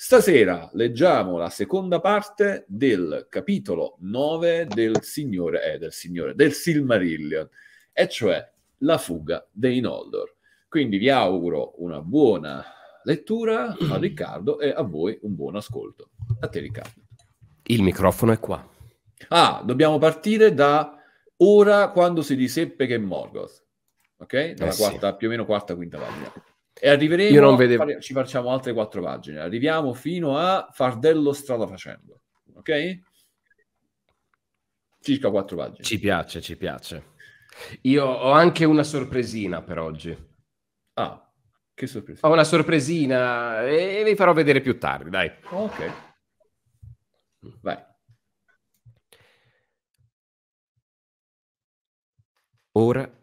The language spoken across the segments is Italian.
Stasera leggiamo la seconda parte del capitolo 9 del Signore, eh, del Signore, del Silmarillion, e cioè la fuga dei Noldor. Quindi vi auguro una buona lettura a Riccardo e a voi un buon ascolto. A te Riccardo. Il microfono è qua. Ah, dobbiamo partire da ora quando si diseppe che è Morgoth. Ok? Dalla eh quarta, più o meno quarta, quinta pagina. E arriveremo, Io non vedevo. Fare, ci facciamo altre quattro pagine, arriviamo fino a Fardello strada facendo, ok? Circa quattro pagine. Ci piace, ci piace. Io ho anche una sorpresina per oggi. Ah, che sorpresa? Ho una sorpresina e vi farò vedere più tardi, dai. Ok. Vai. Ora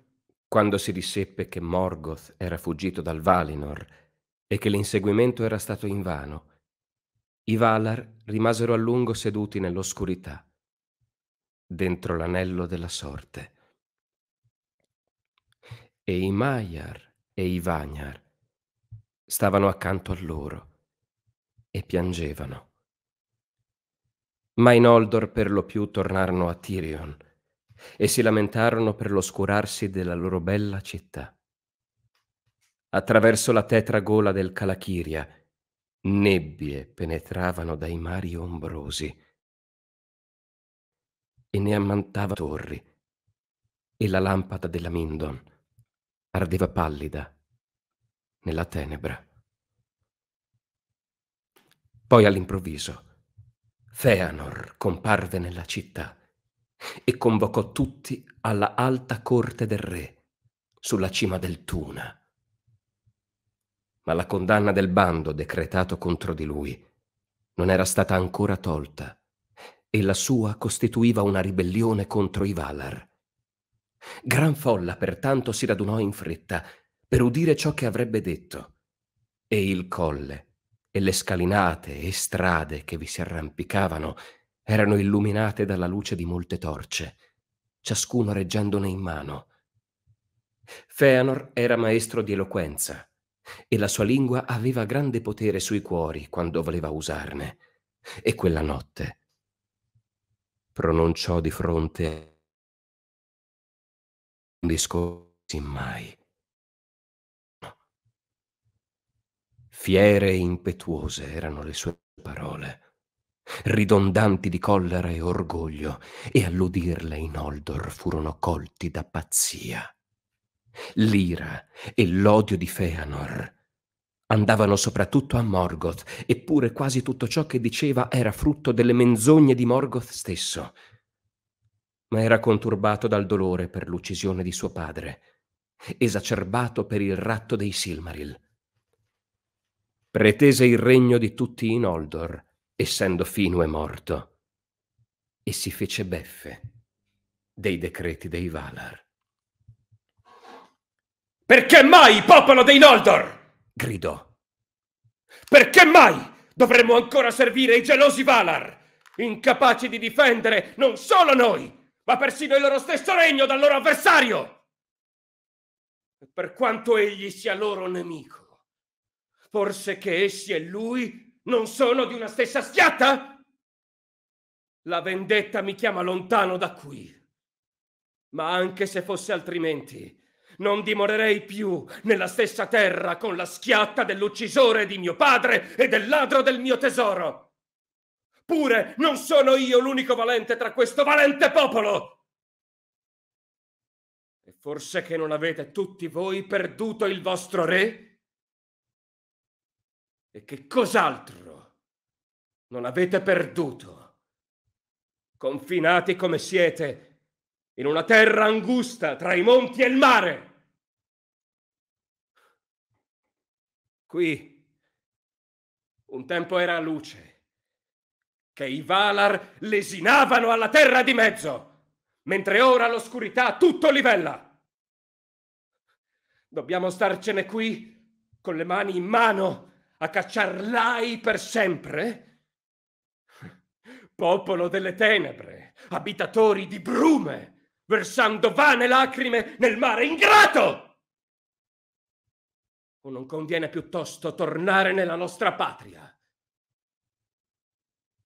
quando si disseppe che Morgoth era fuggito dal Valinor e che l'inseguimento era stato invano, i Valar rimasero a lungo seduti nell'oscurità, dentro l'anello della sorte. E i Maiar e i Vanyar stavano accanto a loro e piangevano. Ma i Noldor per lo più tornarono a Tirion e si lamentarono per l'oscurarsi della loro bella città. Attraverso la tetra gola del Calachiria, nebbie penetravano dai mari ombrosi e ne ammantava torri, e la lampada della Mindon ardeva pallida nella tenebra. Poi all'improvviso Feanor comparve nella città e convocò tutti alla alta corte del re, sulla cima del Tuna. Ma la condanna del bando decretato contro di lui non era stata ancora tolta e la sua costituiva una ribellione contro i Valar. Gran folla pertanto si radunò in fretta per udire ciò che avrebbe detto e il colle e le scalinate e strade che vi si arrampicavano erano illuminate dalla luce di molte torce, ciascuno reggendone in mano. Feanor era maestro di eloquenza e la sua lingua aveva grande potere sui cuori quando voleva usarne. E quella notte pronunciò di fronte un discorso mai. Fiere e impetuose erano le sue parole ridondanti di collera e orgoglio, e all'udirle i Noldor furono colti da pazzia. L'ira e l'odio di Feanor andavano soprattutto a Morgoth, eppure quasi tutto ciò che diceva era frutto delle menzogne di Morgoth stesso. Ma era conturbato dal dolore per l'uccisione di suo padre, esacerbato per il ratto dei Silmaril. Pretese il regno di tutti i Noldor, essendo fino e morto, e si fece beffe dei decreti dei Valar. Perché mai, popolo dei Noldor? gridò. Perché mai dovremmo ancora servire i gelosi Valar, incapaci di difendere non solo noi, ma persino il loro stesso regno dal loro avversario? E per quanto egli sia loro nemico, forse che essi e lui non sono di una stessa schiatta? La vendetta mi chiama lontano da qui. Ma anche se fosse altrimenti, non dimorerei più nella stessa terra con la schiatta dell'uccisore di mio padre e del ladro del mio tesoro. Pure non sono io l'unico valente tra questo valente popolo. E forse che non avete tutti voi perduto il vostro re? E che cos'altro non avete perduto? Confinati come siete in una terra angusta tra i monti e il mare. Qui un tempo era luce, che i Valar lesinavano alla terra di mezzo, mentre ora l'oscurità tutto livella. Dobbiamo starcene qui con le mani in mano a cacciarlai per sempre? Popolo delle tenebre, abitatori di brume, versando vane lacrime nel mare ingrato! O non conviene piuttosto tornare nella nostra patria?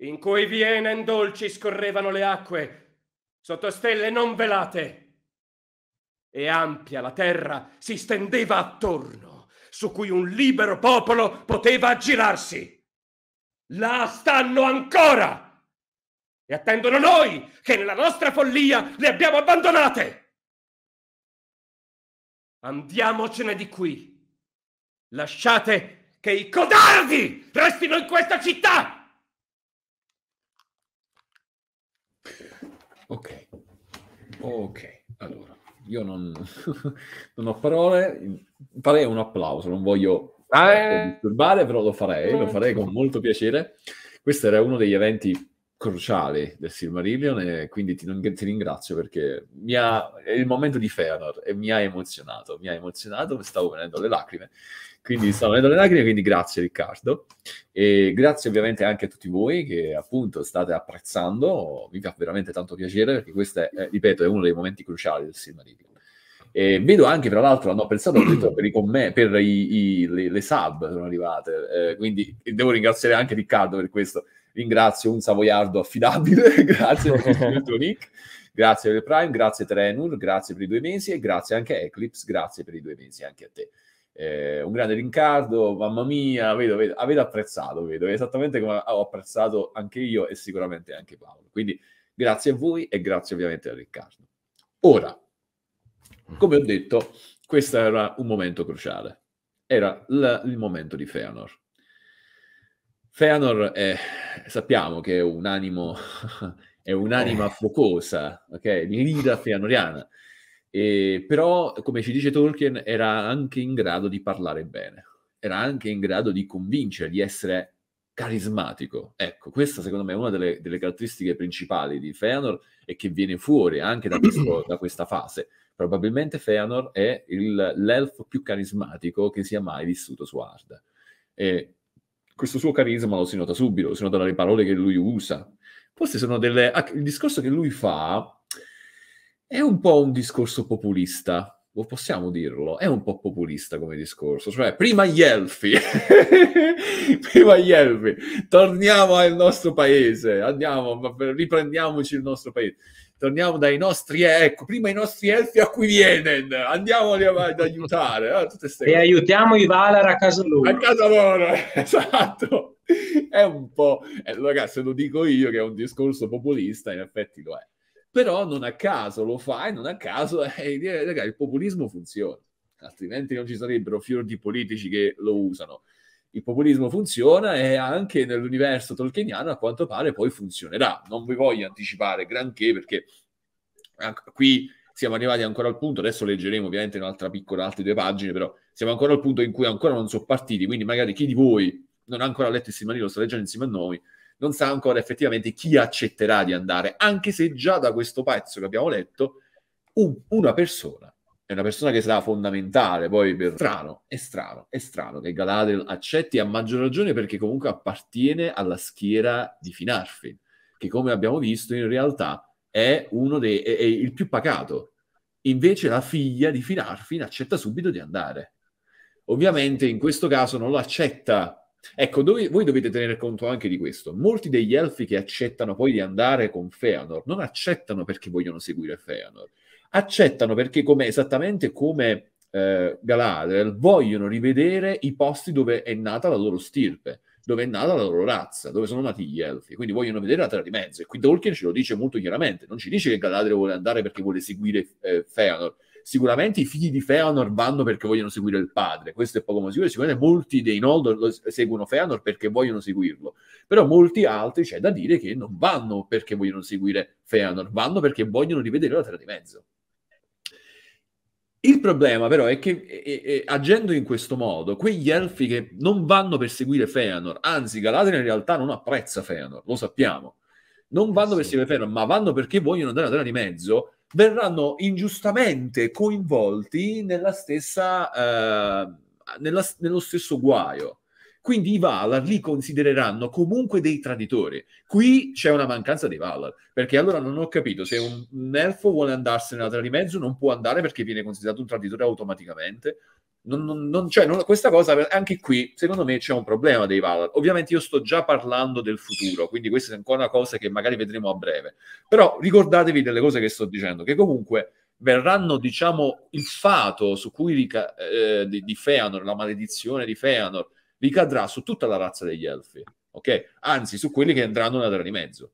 in cui vienen dolci scorrevano le acque, sotto stelle non velate, e ampia la terra si stendeva attorno su cui un libero popolo poteva aggirarsi. Là stanno ancora e attendono noi che nella nostra follia le abbiamo abbandonate. Andiamocene di qui. Lasciate che i codardi restino in questa città. Ok, ok, allora. Io non, non ho parole, farei un applauso, non voglio ah, ecco, eh. disturbare, però lo farei, lo certo. farei con molto piacere. Questo era uno degli eventi cruciali del Silmarillion e quindi ti, ti ringrazio perché ha, è il momento di Feanor e mi ha emozionato, mi ha emozionato, mi stavo venendo le lacrime quindi sto avendo le lacrime, quindi grazie Riccardo. E grazie ovviamente anche a tutti voi che appunto state apprezzando, mi fa veramente tanto piacere perché questo è, ripeto, è uno dei momenti cruciali del Silmarillion. E vedo anche, tra l'altro, hanno pensato per, i comm- per i, i, le, le, sub sono arrivate, eh, quindi devo ringraziare anche Riccardo per questo. Ringrazio un Savoiardo affidabile, grazie per il tuo nick, grazie per il Prime, grazie Trenur, grazie per i due mesi e grazie anche a Eclipse, grazie per i due mesi anche a te eh, un grande Riccardo, mamma mia, vedo, vedo, avete apprezzato, vedo, esattamente come ho apprezzato anche io e sicuramente anche Paolo. Quindi grazie a voi e grazie ovviamente a Riccardo. Ora, come ho detto, questo era un momento cruciale, era l- il momento di Feanor. Feanor è, sappiamo che è un animo, è un'anima eh. focosa, ok? L'ira feanoriana e, però, come ci dice Tolkien, era anche in grado di parlare bene, era anche in grado di convincere, di essere carismatico. Ecco, questa secondo me è una delle, delle caratteristiche principali di Feanor e che viene fuori anche da, questo, da questa fase. Probabilmente Feanor è il, l'elfo più carismatico che sia mai vissuto su Arda. E questo suo carisma lo si nota subito, lo si nota dalle parole che lui usa. Forse sono delle... Ah, il discorso che lui fa è un po' un discorso populista, possiamo dirlo, è un po' populista come discorso, cioè prima gli elfi, prima gli elfi, torniamo al nostro paese, andiamo, riprendiamoci il nostro paese, torniamo dai nostri, ecco, prima i nostri elfi a cui vienen, andiamoli ad aiutare. Eh, tutte e aiutiamo i Valar a casa loro. A casa loro, esatto. È un po', eh, ragazzi, lo dico io che è un discorso populista, in effetti lo è però non a caso lo fa e non a caso eh, ragazzi, il populismo funziona, altrimenti non ci sarebbero fior di politici che lo usano. Il populismo funziona e anche nell'universo tolkieniano a quanto pare poi funzionerà. Non vi voglio anticipare granché perché qui siamo arrivati ancora al punto, adesso leggeremo ovviamente un'altra piccola, altre due pagine, però siamo ancora al punto in cui ancora non sono partiti, quindi magari chi di voi non ha ancora letto il lo sta leggendo insieme a noi, non sa ancora effettivamente chi accetterà di andare, anche se già da questo pezzo che abbiamo letto, un, una persona è una persona che sarà fondamentale poi per... Strano, è strano, è strano che Galadriel accetti a maggior ragione perché comunque appartiene alla schiera di Finarfin, che come abbiamo visto in realtà è, uno dei, è, è il più pacato. Invece la figlia di Finarfin accetta subito di andare. Ovviamente in questo caso non lo accetta Ecco, dove, voi dovete tenere conto anche di questo. Molti degli elfi che accettano poi di andare con Feanor non accettano perché vogliono seguire Feanor, accettano perché come, esattamente come eh, Galadriel vogliono rivedere i posti dove è nata la loro stirpe, dove è nata la loro razza, dove sono nati gli elfi, quindi vogliono vedere la terra di mezzo. E qui Tolkien ce lo dice molto chiaramente, non ci dice che Galadriel vuole andare perché vuole seguire eh, Feanor, sicuramente i figli di Feanor vanno perché vogliono seguire il padre, questo è poco ma sicuro, sicuramente molti dei Noldor seguono Feanor perché vogliono seguirlo, però molti altri c'è da dire che non vanno perché vogliono seguire Feanor, vanno perché vogliono rivedere la Terra di Mezzo. Il problema però è che e, e, agendo in questo modo, quegli elfi che non vanno per seguire Feanor, anzi Galadriel in realtà non apprezza Feanor, lo sappiamo, non vanno sì. per seguire Feanor, ma vanno perché vogliono andare a terra di mezzo, verranno ingiustamente coinvolti nella stessa, eh, nella, nello stesso guaio. Quindi i Valar li considereranno comunque dei traditori. Qui c'è una mancanza dei Valar, perché allora non ho capito se un, un elfo vuole andarsene tra di mezzo, non può andare perché viene considerato un traditore automaticamente non, non, non, cioè, questa cosa, anche qui, secondo me c'è un problema dei Valar. Ovviamente io sto già parlando del futuro, quindi questa è ancora una cosa che magari vedremo a breve. Però ricordatevi delle cose che sto dicendo, che comunque verranno, diciamo, il fato su cui rica- eh, di, di, Feanor, la maledizione di Feanor, ricadrà su tutta la razza degli Elfi, ok? Anzi, su quelli che andranno nella Terra di Mezzo.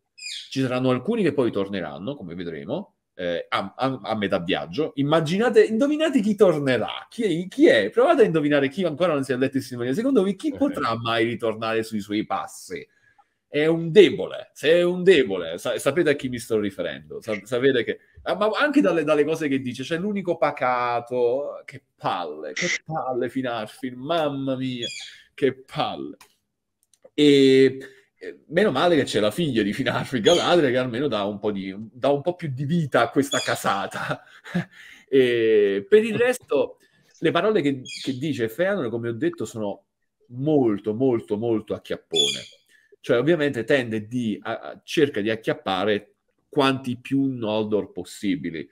Ci saranno alcuni che poi torneranno, come vedremo, eh, a, a, a, metà viaggio. Immaginate, indovinate chi tornerà, chi è, chi è? Provate a indovinare chi ancora non si è letto il sinfonia. Secondo voi chi potrà mai ritornare sui suoi passi? È un debole, se è un debole, sa- sapete a chi mi sto riferendo, sa- sapete che... Ah, ma anche dalle, dalle, cose che dice, c'è cioè l'unico pacato, che palle, che palle Finarfin, mamma mia, che palle. E eh, meno male che c'è la figlia di Finarfi Galadriel che almeno dà un, di, dà un po', più di vita a questa casata. e per il resto, le parole che, che dice Feanor, come ho detto, sono molto, molto, molto acchiappone. chiappone. Cioè, ovviamente tende di, a, cerca di acchiappare quanti più Noldor possibili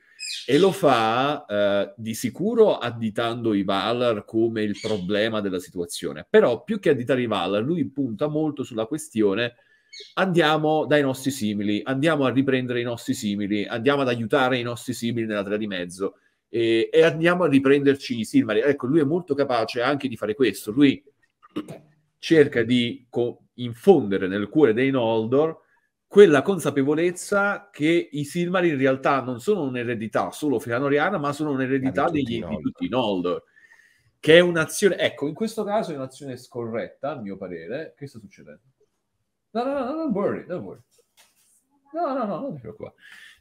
e lo fa eh, di sicuro additando i Valar come il problema della situazione, però più che additare i Valar lui punta molto sulla questione andiamo dai nostri simili, andiamo a riprendere i nostri simili, andiamo ad aiutare i nostri simili nella terra di mezzo e, e andiamo a riprenderci i Silmaril. Ecco, lui è molto capace anche di fare questo, lui cerca di co- infondere nel cuore dei Noldor quella consapevolezza che i Silmar in realtà non sono un'eredità solo feanoriana, ma sono un'eredità eh, degli, di tutti i Noldor, che è un'azione, ecco, in questo caso è un'azione scorretta, a mio parere. Che sta succedendo? No, no, no, no, non worry, non worry. No, no, no, non ti preoccupare.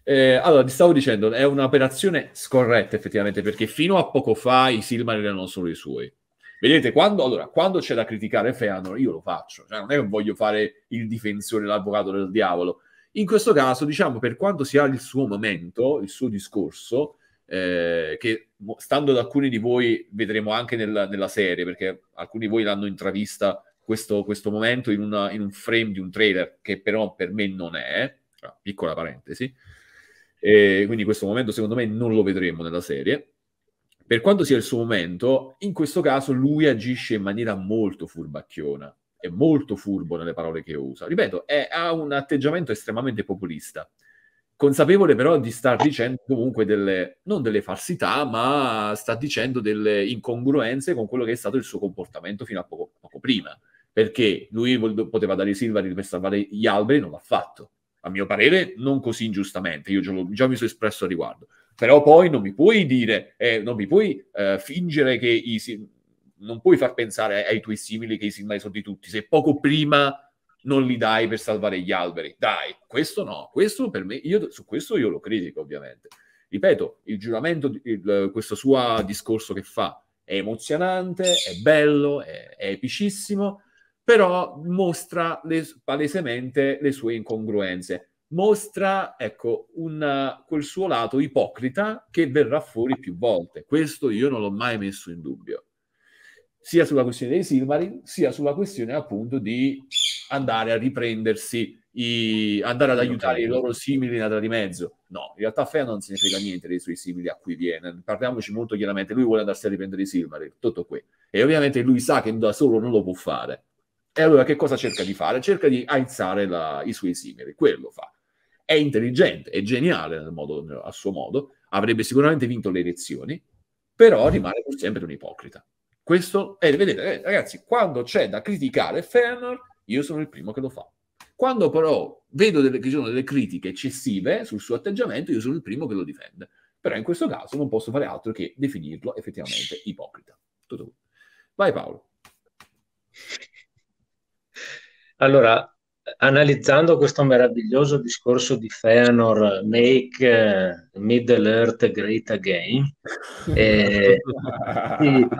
Eh, allora, ti stavo dicendo, è un'operazione scorretta effettivamente, perché fino a poco fa i Silmar erano solo i suoi. Vedete, quando, allora, quando c'è da criticare Feanor, io lo faccio. Cioè, non è che voglio fare il difensore, l'avvocato del diavolo. In questo caso, diciamo, per quanto sia il suo momento, il suo discorso, eh, che stando ad alcuni di voi vedremo anche nel, nella serie, perché alcuni di voi l'hanno intravista questo, questo momento in, una, in un frame di un trailer, che però per me non è, ah, piccola parentesi, e quindi questo momento secondo me non lo vedremo nella serie per quanto sia il suo momento, in questo caso lui agisce in maniera molto furbacchiona, è molto furbo nelle parole che usa. Ripeto, è, ha un atteggiamento estremamente populista, consapevole però di star dicendo comunque delle, non delle falsità, ma sta dicendo delle incongruenze con quello che è stato il suo comportamento fino a poco, poco prima, perché lui poteva dare i silvari per salvare gli alberi, non l'ha fatto. A mio parere, non così ingiustamente, io già, lo, già mi sono espresso a riguardo però poi non mi puoi dire, eh, non mi puoi eh, fingere che i, non puoi far pensare ai tuoi simili che i simili sono di tutti, se poco prima non li dai per salvare gli alberi. Dai, questo no, questo per me, io, su questo io lo critico ovviamente. Ripeto, il giuramento, il, questo suo discorso che fa è emozionante, è bello, è, è epicissimo, però mostra le, palesemente le sue incongruenze mostra ecco, un, quel suo lato ipocrita che verrà fuori più volte. Questo io non l'ho mai messo in dubbio, sia sulla questione dei Silmarin, sia sulla questione appunto di andare a riprendersi, i, andare ad aiutare i loro simili nella di mezzo. No, in realtà Fea non se ne frega niente dei suoi simili a cui viene, parliamoci molto chiaramente, lui vuole andarsi a riprendere i Silmarin, tutto qui. E ovviamente lui sa che da solo non lo può fare. E allora che cosa cerca di fare? Cerca di aizzare la, i suoi simili, quello fa è intelligente, è geniale nel modo, a suo modo, avrebbe sicuramente vinto le elezioni, però mm. rimane pur sempre un ipocrita. Questo è, vedete, eh, ragazzi, quando c'è da criticare Ferner, io sono il primo che lo fa. Quando però vedo delle, che ci sono delle critiche eccessive sul suo atteggiamento, io sono il primo che lo difende. Però in questo caso non posso fare altro che definirlo effettivamente ipocrita. Tutto. Vai Paolo. Allora, analizzando questo meraviglioso discorso di Feanor, Make eh, Middle Earth Great Again, eh,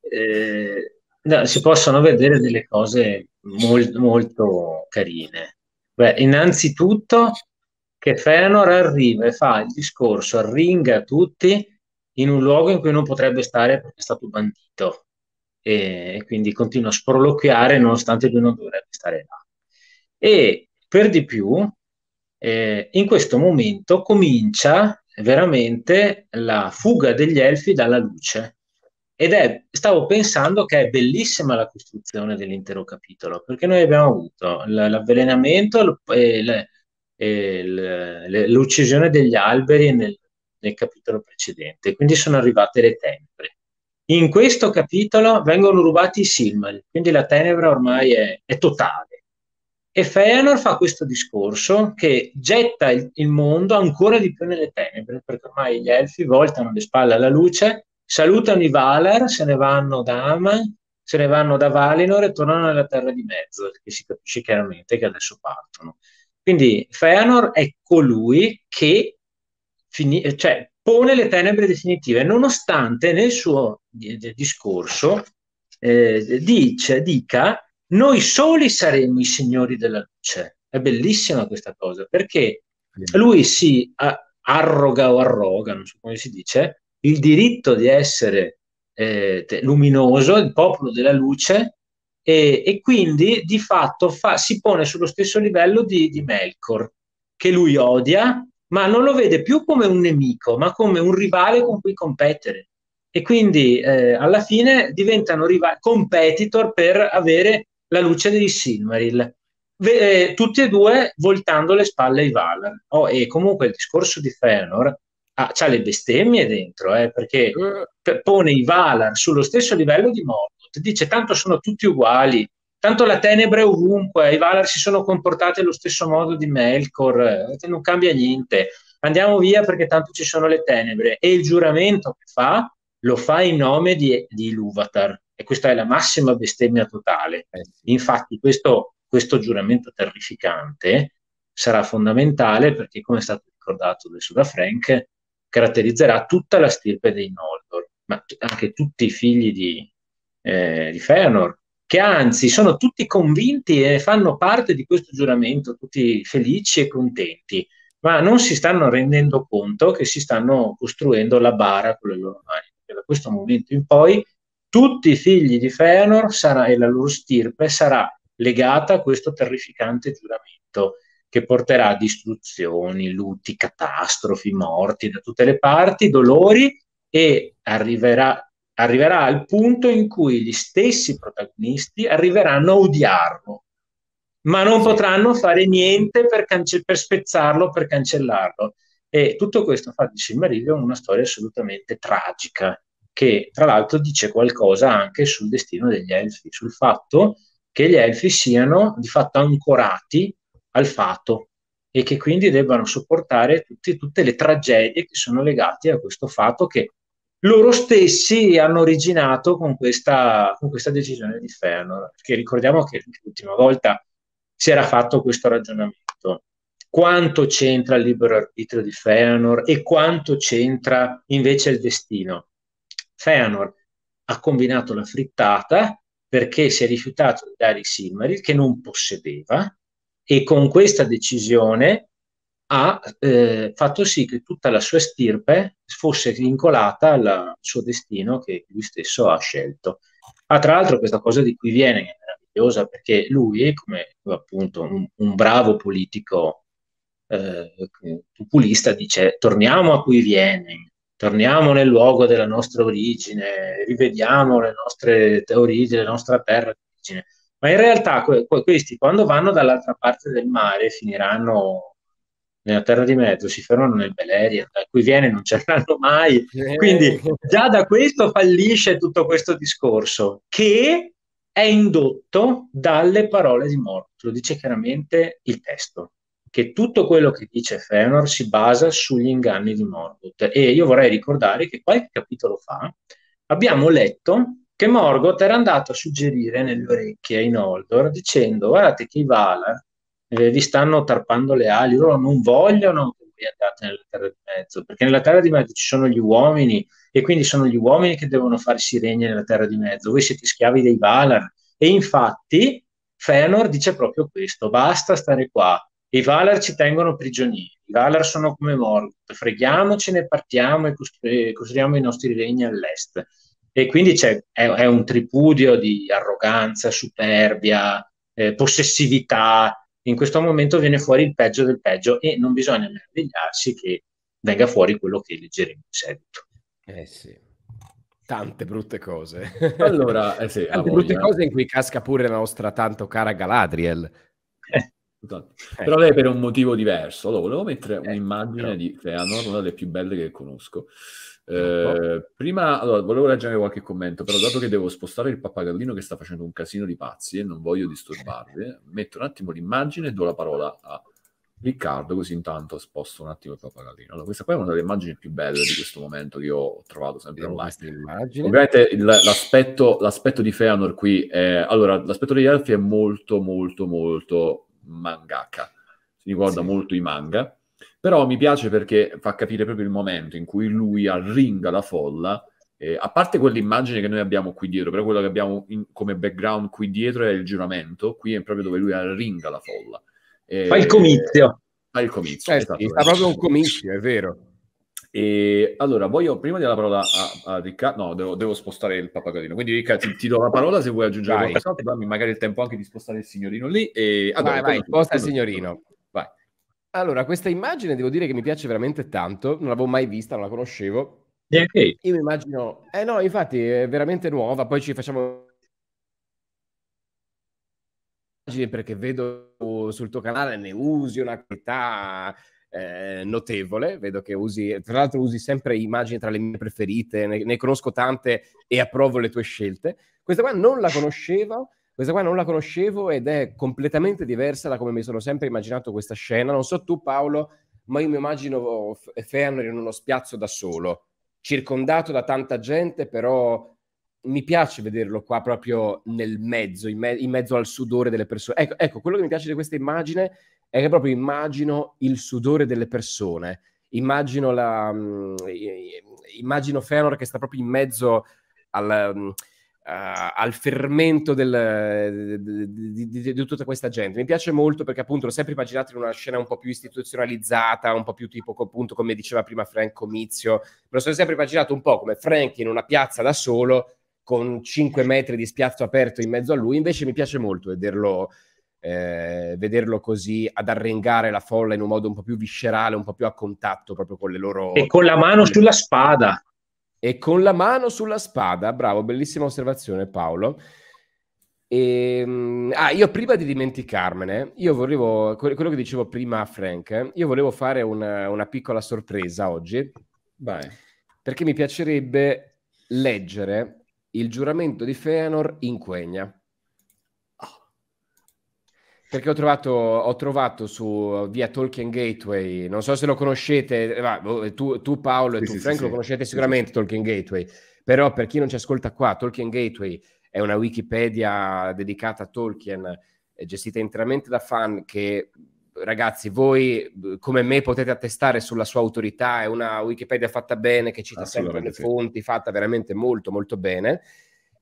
eh, no, si possono vedere delle cose molto, molto carine. Beh, innanzitutto che Feanor arriva e fa il discorso, arringa tutti in un luogo in cui non potrebbe stare perché è stato bandito e quindi continua a sproloquiare nonostante lui non dovrebbe stare là e per di più eh, in questo momento comincia veramente la fuga degli elfi dalla luce. Ed è, stavo pensando che è bellissima la costruzione dell'intero capitolo, perché noi abbiamo avuto l- l'avvelenamento e, le, e le, l'uccisione degli alberi nel, nel capitolo precedente, quindi sono arrivate le tenebre. In questo capitolo vengono rubati i Silmaril, quindi la tenebra ormai è, è totale. E Feanor fa questo discorso che getta il, il mondo ancora di più nelle tenebre, perché ormai gli elfi voltano le spalle alla luce, salutano i Valar, se ne vanno da Aman, se ne vanno da Valinor e tornano alla Terra di Mezzo, che si capisce chiaramente che adesso partono. Quindi Feanor è colui che fini- cioè, pone le tenebre definitive, nonostante nel suo discorso eh, dice, dica noi soli saremo i signori della luce. È bellissima questa cosa perché lui si arroga o arroga, non so come si dice, il diritto di essere eh, luminoso, il popolo della luce, e, e quindi di fatto fa, si pone sullo stesso livello di, di Melkor, che lui odia, ma non lo vede più come un nemico, ma come un rivale con cui competere. E quindi eh, alla fine diventano rival- competitor per avere la luce di Silmaril, ve- eh, tutti e due voltando le spalle ai Valar. Oh, e comunque il discorso di Fëanor ha ah, le bestemmie dentro, eh, perché eh. pone i Valar sullo stesso livello di Morgoth, dice tanto sono tutti uguali, tanto la tenebra è ovunque, i Valar si sono comportati allo stesso modo di Melkor, eh, non cambia niente, andiamo via perché tanto ci sono le tenebre. E il giuramento che fa lo fa in nome di, di Iluvatar, e questa è la massima bestemmia totale. Eh Infatti questo, questo giuramento terrificante sarà fondamentale perché, come è stato ricordato adesso da Frank, caratterizzerà tutta la stirpe dei Noldor, ma anche tutti i figli di, eh, di Fëanor, che anzi sono tutti convinti e fanno parte di questo giuramento, tutti felici e contenti, ma non si stanno rendendo conto che si stanno costruendo la bara con le loro mani. Da questo momento in poi tutti i figli di Feanor sarà, e la loro stirpe sarà legata a questo terrificante giuramento che porterà distruzioni, lutti, catastrofi, morti da tutte le parti, dolori e arriverà, arriverà al punto in cui gli stessi protagonisti arriveranno a odiarlo, ma non potranno fare niente per, cance- per spezzarlo, per cancellarlo. E tutto questo fa di Silmarillion una storia assolutamente tragica, che tra l'altro dice qualcosa anche sul destino degli elfi, sul fatto che gli elfi siano di fatto ancorati al fato e che quindi debbano sopportare tutti, tutte le tragedie che sono legate a questo fatto che loro stessi hanno originato con questa, con questa decisione di Fëanor. Perché ricordiamo che l'ultima volta si era fatto questo ragionamento. Quanto c'entra il libero arbitrio di Fëanor e quanto c'entra invece il destino? Feanor ha combinato la frittata perché si è rifiutato di dare i Silmaril che non possedeva e con questa decisione ha eh, fatto sì che tutta la sua stirpe fosse vincolata al suo destino che lui stesso ha scelto. Ah, tra l'altro questa cosa di cui viene è meravigliosa perché lui, come appunto un, un bravo politico eh, populista, dice torniamo a cui viene, torniamo nel luogo della nostra origine, rivediamo le nostre origini, la nostra terra origine. Ma in realtà que- questi quando vanno dall'altra parte del mare finiranno nella terra di mezzo, si fermano nel Beleria, da cui viene non ce l'hanno mai. Eh. Quindi già da questo fallisce tutto questo discorso che è indotto dalle parole di Morto, lo dice chiaramente il testo che tutto quello che dice Fëanor si basa sugli inganni di Morgoth e io vorrei ricordare che qualche capitolo fa abbiamo letto che Morgoth era andato a suggerire nelle orecchie ai Noldor dicendo guardate che i Valar eh, vi stanno tarpando le ali, loro non vogliono che voi andate nella Terra di Mezzo, perché nella Terra di Mezzo ci sono gli uomini e quindi sono gli uomini che devono farsi regni nella Terra di Mezzo, voi siete schiavi dei Valar e infatti Fëanor dice proprio questo, basta stare qua, i Valar ci tengono prigionieri. I Valar sono come Morgoth. Freghiamocene, partiamo e, costruiamo i nostri regni all'est. E quindi è, è, un tripudio di arroganza, superbia, eh, possessività. In questo momento viene fuori il peggio del peggio e non bisogna meravigliarsi che venga fuori quello che leggeremo in seguito. Eh sì, tante brutte cose. Allora, eh sì, tante brutte cose in cui casca pure la nostra tanto cara Galadriel. Eh. Esatto. Eh. Però lei per un motivo diverso. Allora, volevo mettere eh, un'immagine però. di Feanor, una delle più belle che conosco. Eh, certo. prima, allora, volevo leggere qualche commento, però dato che devo spostare il pappagallino che sta facendo un casino di pazzi e non voglio disturbarvi, eh, metto un attimo l'immagine e do la parola a Riccardo, così intanto sposto un attimo il pappagallino. Allora, questa qua è una delle immagini più belle di questo momento che io ho trovato sempre online. Ovviamente il, l'aspetto, l'aspetto, di Feanor qui è... Allora, l'aspetto degli elfi è molto, molto, molto mangaka, riguarda sì. molto i manga, però mi piace perché fa capire proprio il momento in cui lui arringa la folla, eh, a parte quell'immagine che noi abbiamo qui dietro, però quello che abbiamo in, come background qui dietro è il giramento, qui è proprio dove lui arringa la folla. Eh, fa il comizio. Fa il comizio. Eh, esatto, sì, fa proprio un esatto. comizio, è vero. E allora, voglio prima della parola a, a Riccardo, no, devo, devo, spostare il pappagalino. Quindi, Riccardo, ti, ti, do la parola se vuoi aggiungere vai. qualcos'altro. Dammi magari il tempo anche di spostare il signorino lì. E... Allora, vai, vai, sposta il signorino. Vai. Allora, questa immagine devo dire che mi piace veramente tanto. Non l'avevo mai vista, non la conoscevo. Yeah, okay. Io mi immagino, eh no, infatti è veramente nuova. Poi ci facciamo perché vedo sul tuo canale ne usi una qualità eh, notevole, vedo che usi, tra l'altro usi sempre immagini tra le mie preferite, ne, ne, conosco tante e approvo le tue scelte. Questa qua non la conoscevo, questa qua non la conoscevo ed è completamente diversa da come mi sono sempre immaginato questa scena. Non so tu Paolo, ma io mi immagino Fëanor in uno spiazzo da solo, circondato da tanta gente, però mi piace vederlo qua proprio nel mezzo, in, me- in mezzo al sudore delle persone. Ecco, ecco, quello che mi piace di questa immagine è che proprio immagino il sudore delle persone, immagino, la, um, immagino Fenor che sta proprio in mezzo al... Um, Uh, al fermento del, di, di, di, di, tutta questa gente. Mi piace molto perché appunto l'ho sempre immaginato in una scena un po' più istituzionalizzata, un po' più tipo appunto come diceva prima Frank Comizio, me lo sono sempre immaginato un po' come Frank in una piazza da solo con 5 metri di spiazzo aperto in mezzo a lui, invece mi piace molto vederlo eh, vederlo così ad arrengare la folla in un modo un po' più viscerale, un po' più a contatto proprio con le loro... E con la mano sulla spada. E con la mano sulla spada, bravo, bellissima osservazione Paolo. E, ehm, ah, io prima di dimenticarmene, io volevo, quello che dicevo prima a Frank, io volevo fare una, una piccola sorpresa oggi, Vai. perché mi piacerebbe leggere il giuramento di Feanor in Quegna. Perché ho trovato, ho trovato su via Tolkien Gateway, non so se lo conoscete, va, boh, tu, tu, Paolo sì, e tu sì, Frank sì, lo conoscete sicuramente Tolkien Gateway, però per chi non ci ascolta qua, Tolkien Gateway è una Wikipedia dedicata a Tolkien, gestita interamente da fan che ragazzi, voi come me potete attestare sulla sua autorità, è una Wikipedia fatta bene, che cita sempre le fonti, fatta veramente molto molto bene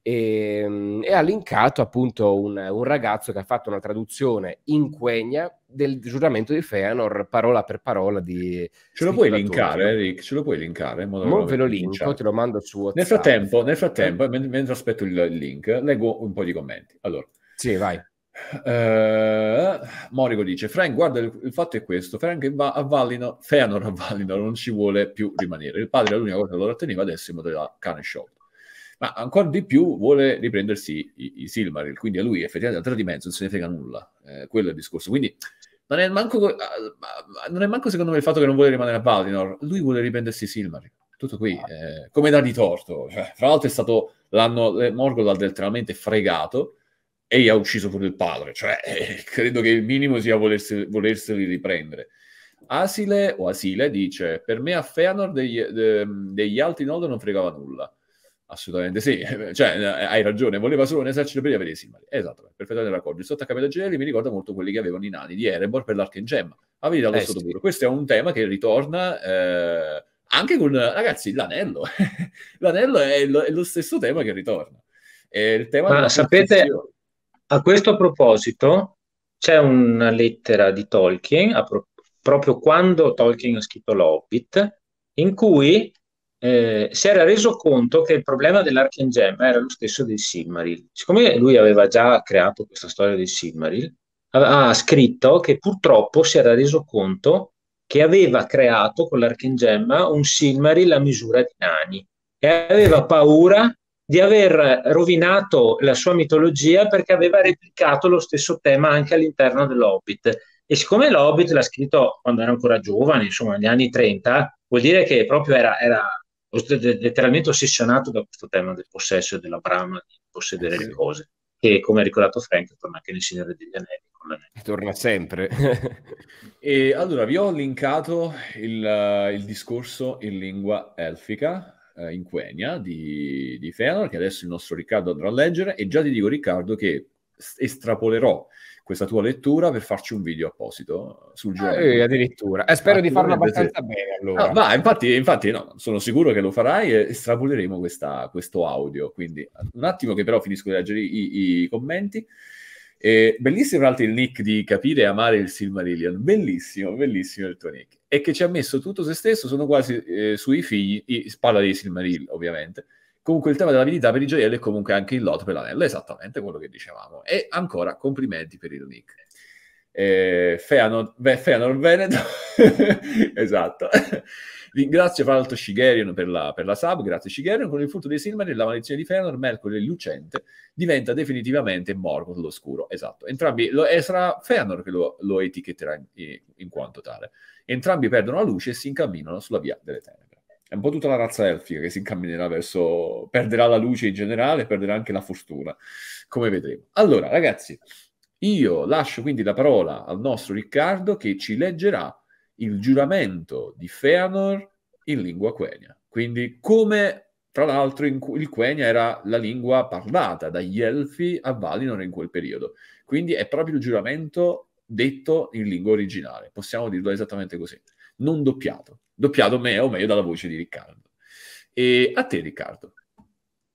e, ehm, e ha linkato appunto un, un, ragazzo che ha fatto una traduzione in Quegna del giuramento di Feanor parola per parola di ce lo puoi linkare Rick ce lo puoi linkare in modo ve lo linko te lo mando su WhatsApp nel frattempo, nel eh? frattempo mentre, mentre aspetto il, il link leggo un po' di commenti allora sì vai Uh, Morico dice: Frank, guarda, il, il, fatto è questo: Frank va a Vallino, Feanor a Vallino non ci vuole più rimanere. Il padre è l'unica cosa che lo ratteneva, adesso è in modo da cane sciolto ma ancora di più vuole riprendersi i, i Silmaril, quindi a lui effettivamente la tre di mezzo non se ne frega nulla, eh, quello è il discorso. Quindi non è, manco, ah, non è, manco, secondo me il fatto che non vuole rimanere a Palinor, lui vuole riprendersi i Silmaril, tutto qui, ah. eh, come di torto. Cioè, fra l'altro è stato l'anno, eh, Morgoth l'ha letteralmente fregato, e gli ha ucciso pure il padre, cioè eh, credo che il minimo sia volersi, volerseli riprendere. Asile o Asile dice: Per me a Feanor degli, de, degli altri nodi non fregava nulla. Assolutamente sì, eh, cioè eh, hai ragione, voleva solo un esercito per gli i simili. Esatto, perfettamente d'accordo. Il sottacapello Gelli mi ricorda molto quelli che avevano i nani di Erebor per l'Archengemma. Avete dallo eh, sì. Questo è un tema che ritorna eh, anche con, ragazzi, l'anello. l'anello è lo, è lo, stesso tema che ritorna. Tema sapete, a questo proposito, c'è una lettera di Tolkien, pro- proprio quando Tolkien ha scritto l'Hobbit, in cui eh, si era reso conto che il problema dell'Archangem era lo stesso del Silmaril. Siccome lui aveva già creato questa storia del Silmaril, ha scritto che purtroppo si era reso conto che aveva creato con l'Archengemma un Silmaril a misura di nani e aveva paura di aver rovinato la sua mitologia perché aveva replicato lo stesso tema anche all'interno dell'Hobbit. E siccome l'Hobbit l'ha scritto quando era ancora giovane, insomma negli anni 30, vuol dire che proprio era, era letteralmente ossessionato da questo tema del possesso e della brama di possedere eh sì. le cose, che come ha ricordato Frank torna anche nel Signore degli Anelli. Torna sempre. e allora vi ho linkato il, il discorso in lingua elfica eh, in Quenya di, di Fëanor, che adesso il nostro Riccardo andrà a leggere, e già ti dico Riccardo che est- estrapolerò questa tua lettura per farci un video apposito sul gioco. Eh, addirittura. E eh, spero ah, di farlo abbastanza sì. bene allora. No, ma infatti, infatti no, sono sicuro che lo farai e strapoleremo questa, questo audio. Quindi un attimo che però finisco di leggere i, i commenti. E bellissimo, tra l'altro, il nick di capire e amare il Silmarillion. Bellissimo, bellissimo il tuo nick. E che ci ha messo tutto se stesso, sono quasi eh, sui figli, i, parla di Silmarillion ovviamente, Comunque il tema dell'abilità per i gioielli è comunque anche il lot per l'anello, esattamente quello che dicevamo. E ancora complimenti per il nick. Eh, Feanor, Veneto, esatto. Ringrazio fra l'altro Shigerion per la, per la, sub, grazie Shigerion, con il furto dei Silmarillion e la maledizione di Feanor, Mercury il lucente, diventa definitivamente Morgoth l'oscuro, esatto. Entrambi, lo, e eh, sarà Feanor che lo, lo etichetterà in, in, quanto tale. Entrambi perdono la luce e si incamminano sulla via delle tenebre è un po' tutta la razza elfica che si incamminerà verso... perderà la luce in generale, perderà anche la fortuna, come vedremo. Allora, ragazzi, io lascio quindi la parola al nostro Riccardo che ci leggerà il giuramento di Feanor in lingua quenya. Quindi come, tra l'altro, cu- il quenya era la lingua parlata dagli elfi a Valinor in quel periodo. Quindi è proprio il giuramento detto in lingua originale, possiamo dirlo esattamente così, non doppiato doppiato me o meglio dalla voce di Riccardo. E a te Riccardo.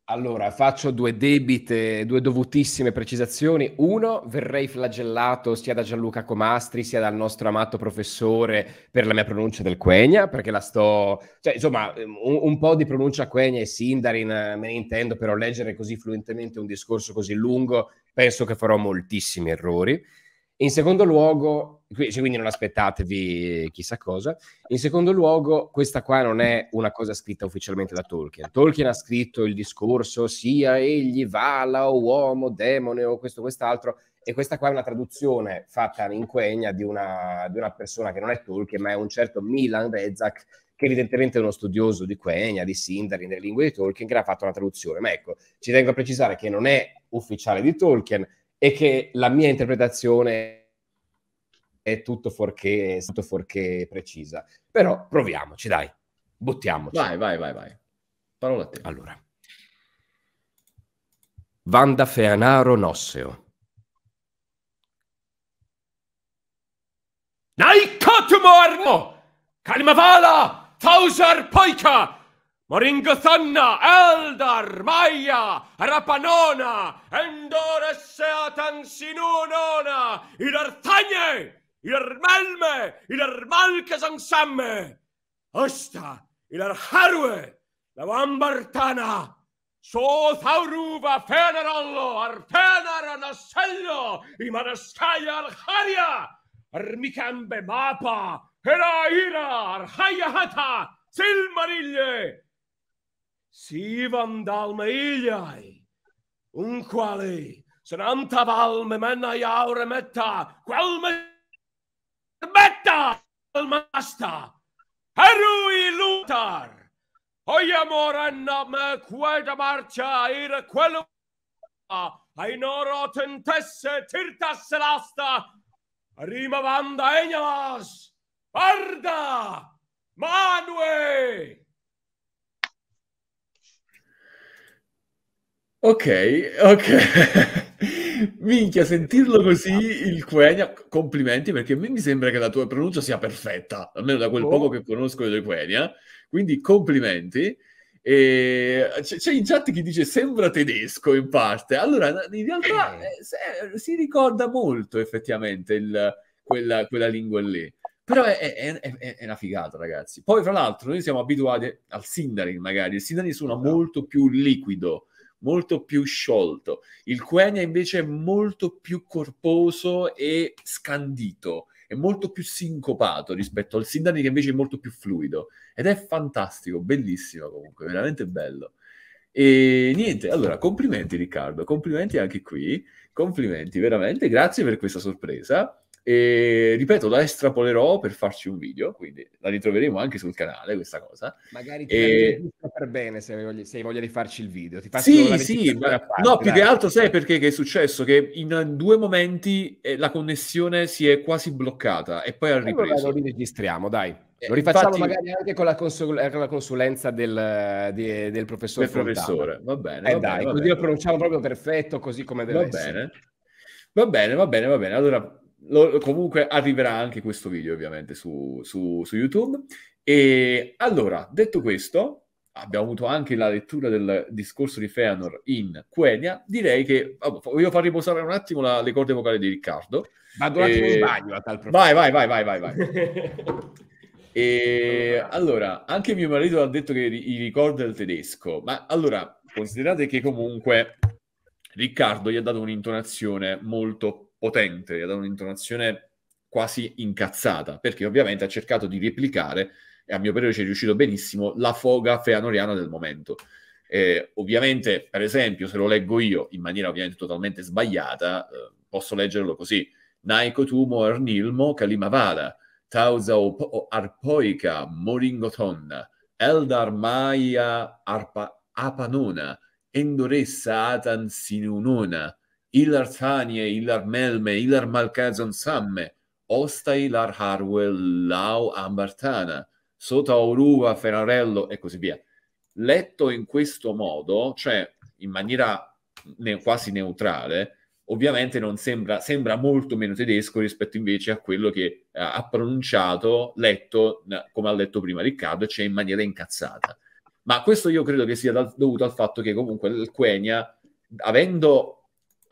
Allora, faccio due debite, due dovutissime precisazioni. Uno, verrei flagellato sia da Gianluca Comastri sia dal nostro amato professore per la mia pronuncia del Quenya, perché la sto... Cioè, insomma, un, un po' di pronuncia Quenya e Sindarin eh, me ne intendo, però leggere così fluentemente un discorso così lungo penso che farò moltissimi errori. In secondo luogo, cioè, quindi non aspettatevi chissà cosa. In secondo luogo, questa qua non è una cosa scritta ufficialmente da Tolkien. Tolkien ha scritto il discorso sia egli vala o uomo, demone o questo quest'altro, e questa qua è una traduzione fatta in quegna di una, di una persona che non è Tolkien, ma è un certo Milan Rezak, che evidentemente è uno studioso di Quenya, di Sindarin, delle lingue di Tolkien, che ha fatto una traduzione. Ma ecco, ci tengo a precisare che non è ufficiale di Tolkien, e che la mia interpretazione è tutto fuorché, tutto fuorché precisa. Però proviamoci, dai, buttiamoci. Vai, vai, vai, vai. Parola a te. Allora. Vanda Feanaro Nosseo. Naikotumo Armo! Kalmavala! Tausar Poika! Moringosanna, Eldar, Maia, Rapanona, i Seatan i Ilartanye, Ilarmelme, Ilarmalkes ensamme, Osta, Ilarharwe, la So Sothauruva, Fenerallo, Arfenar, Anasello, Imanascaya, Arharia, Armicambe, Mapa, Heraira, Hata, Silmarille, Sivan dalmeiai, unquali, sonanta valme menna jaure metta, quel me metta almasta, erui lutar, oia morenna me queda marcia ir quello ai noro tentesse tirtas lasta, rima vanda egnalas, parda, manue! Ok, ok. Minchia, sentirlo così il Quenya, complimenti perché a me mi sembra che la tua pronuncia sia perfetta, almeno da quel oh. poco che conosco del Quenya, quindi complimenti. E c'è in chat chi dice sembra tedesco in parte, allora in realtà eh. Eh, eh, si ricorda molto effettivamente il, quella, quella, lingua lì. Però è, è, è, è, una figata, ragazzi. Poi, fra l'altro, noi siamo abituati al Sindarin, magari. Il Sindarin suona esatto. molto più liquido molto più sciolto. Il Quenya invece è molto più corposo e scandito, è molto più sincopato rispetto al Sindani che invece è molto più fluido. Ed è fantastico, bellissimo comunque, veramente bello. E niente, allora complimenti Riccardo, complimenti anche qui, complimenti veramente, grazie per questa sorpresa. E ripeto, la estrapolerò per farci un video, quindi la ritroveremo anche sul canale questa cosa. Magari ti e... per bene se hai, voglia, se hai voglia di farci il video. Ti sì, sì, ma... parte, no, dai. più che altro sai perché che è successo? Che in due momenti eh, la connessione si è quasi bloccata e poi ha eh, ripreso. Allora lo registriamo, dai. Eh, lo rifacciamo Infatti, magari anche con la, consul- eh, con la consulenza del, di, del professor. Del professore, va bene. Eh va dai, bene, così va lo pronunciamo proprio perfetto, così come deve va essere. Bene. Va bene, va bene, va bene. Allora lo, comunque arriverà anche questo video ovviamente su, su, su, YouTube. E allora, detto questo, abbiamo avuto anche la lettura del discorso di Feanor in Quenya. Direi che voglio far riposare un attimo la, le corde vocali di Riccardo. Vado un attimo in bagno a tal proposito. Vai, vai, vai, vai, vai. vai. e allora, anche mio marito ha detto che i ricorda il tedesco, ma allora considerate che comunque Riccardo gli ha dato un'intonazione molto potente, ha dato un'intonazione quasi incazzata, perché ovviamente ha cercato di replicare, e a mio parere ci è riuscito benissimo, la foga feanoriana del momento. Eh, ovviamente, per esempio, se lo leggo io in maniera ovviamente totalmente sbagliata, eh, posso leggerlo così: Naiko tumo ernilmo kalimavada, tausa op- arpoica moringotonna, eldar maia arpa- apanona, endoressa atan sinunona, Ilar Thanie, Ilar Melme, Ilar Malkazon Samme, Osta Ilar Harwell, Lau Ambartana, Sota Oruva, Ferrarello e così via. Letto in questo modo, cioè in maniera ne- quasi neutrale, ovviamente non sembra, sembra molto meno tedesco rispetto invece a quello che eh, ha pronunciato, letto, eh, come ha letto prima Riccardo, cioè in maniera incazzata. Ma questo io credo che sia dovuto al fatto che comunque il Quenya, avendo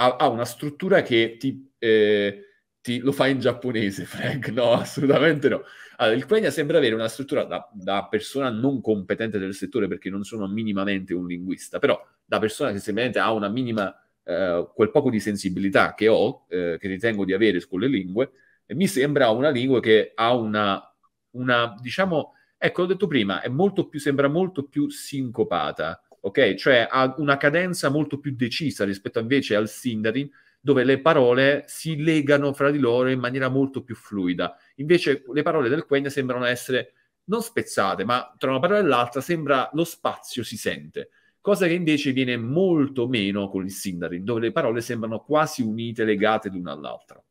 ha, ha una struttura che ti, eh, ti, lo fa in giapponese, Frank. No, assolutamente no. Allora, il Quenya sembra avere una struttura da, da, persona non competente del settore perché non sono minimamente un linguista, però da persona che semplicemente ha una minima, eh, quel poco di sensibilità che ho, eh, che ritengo di avere con le lingue, mi sembra una lingua che ha una, una diciamo, ecco, l'ho detto prima, molto più, sembra molto più sincopata ok? Cioè ha una cadenza molto più decisa rispetto invece al Sindarin, dove le parole si legano fra di loro in maniera molto più fluida. Invece le parole del Quenya sembrano essere non spezzate, ma tra una parola e l'altra sembra lo spazio si sente, cosa che invece viene molto meno con il Sindarin, dove le parole sembrano quasi unite, legate l'una all'altra.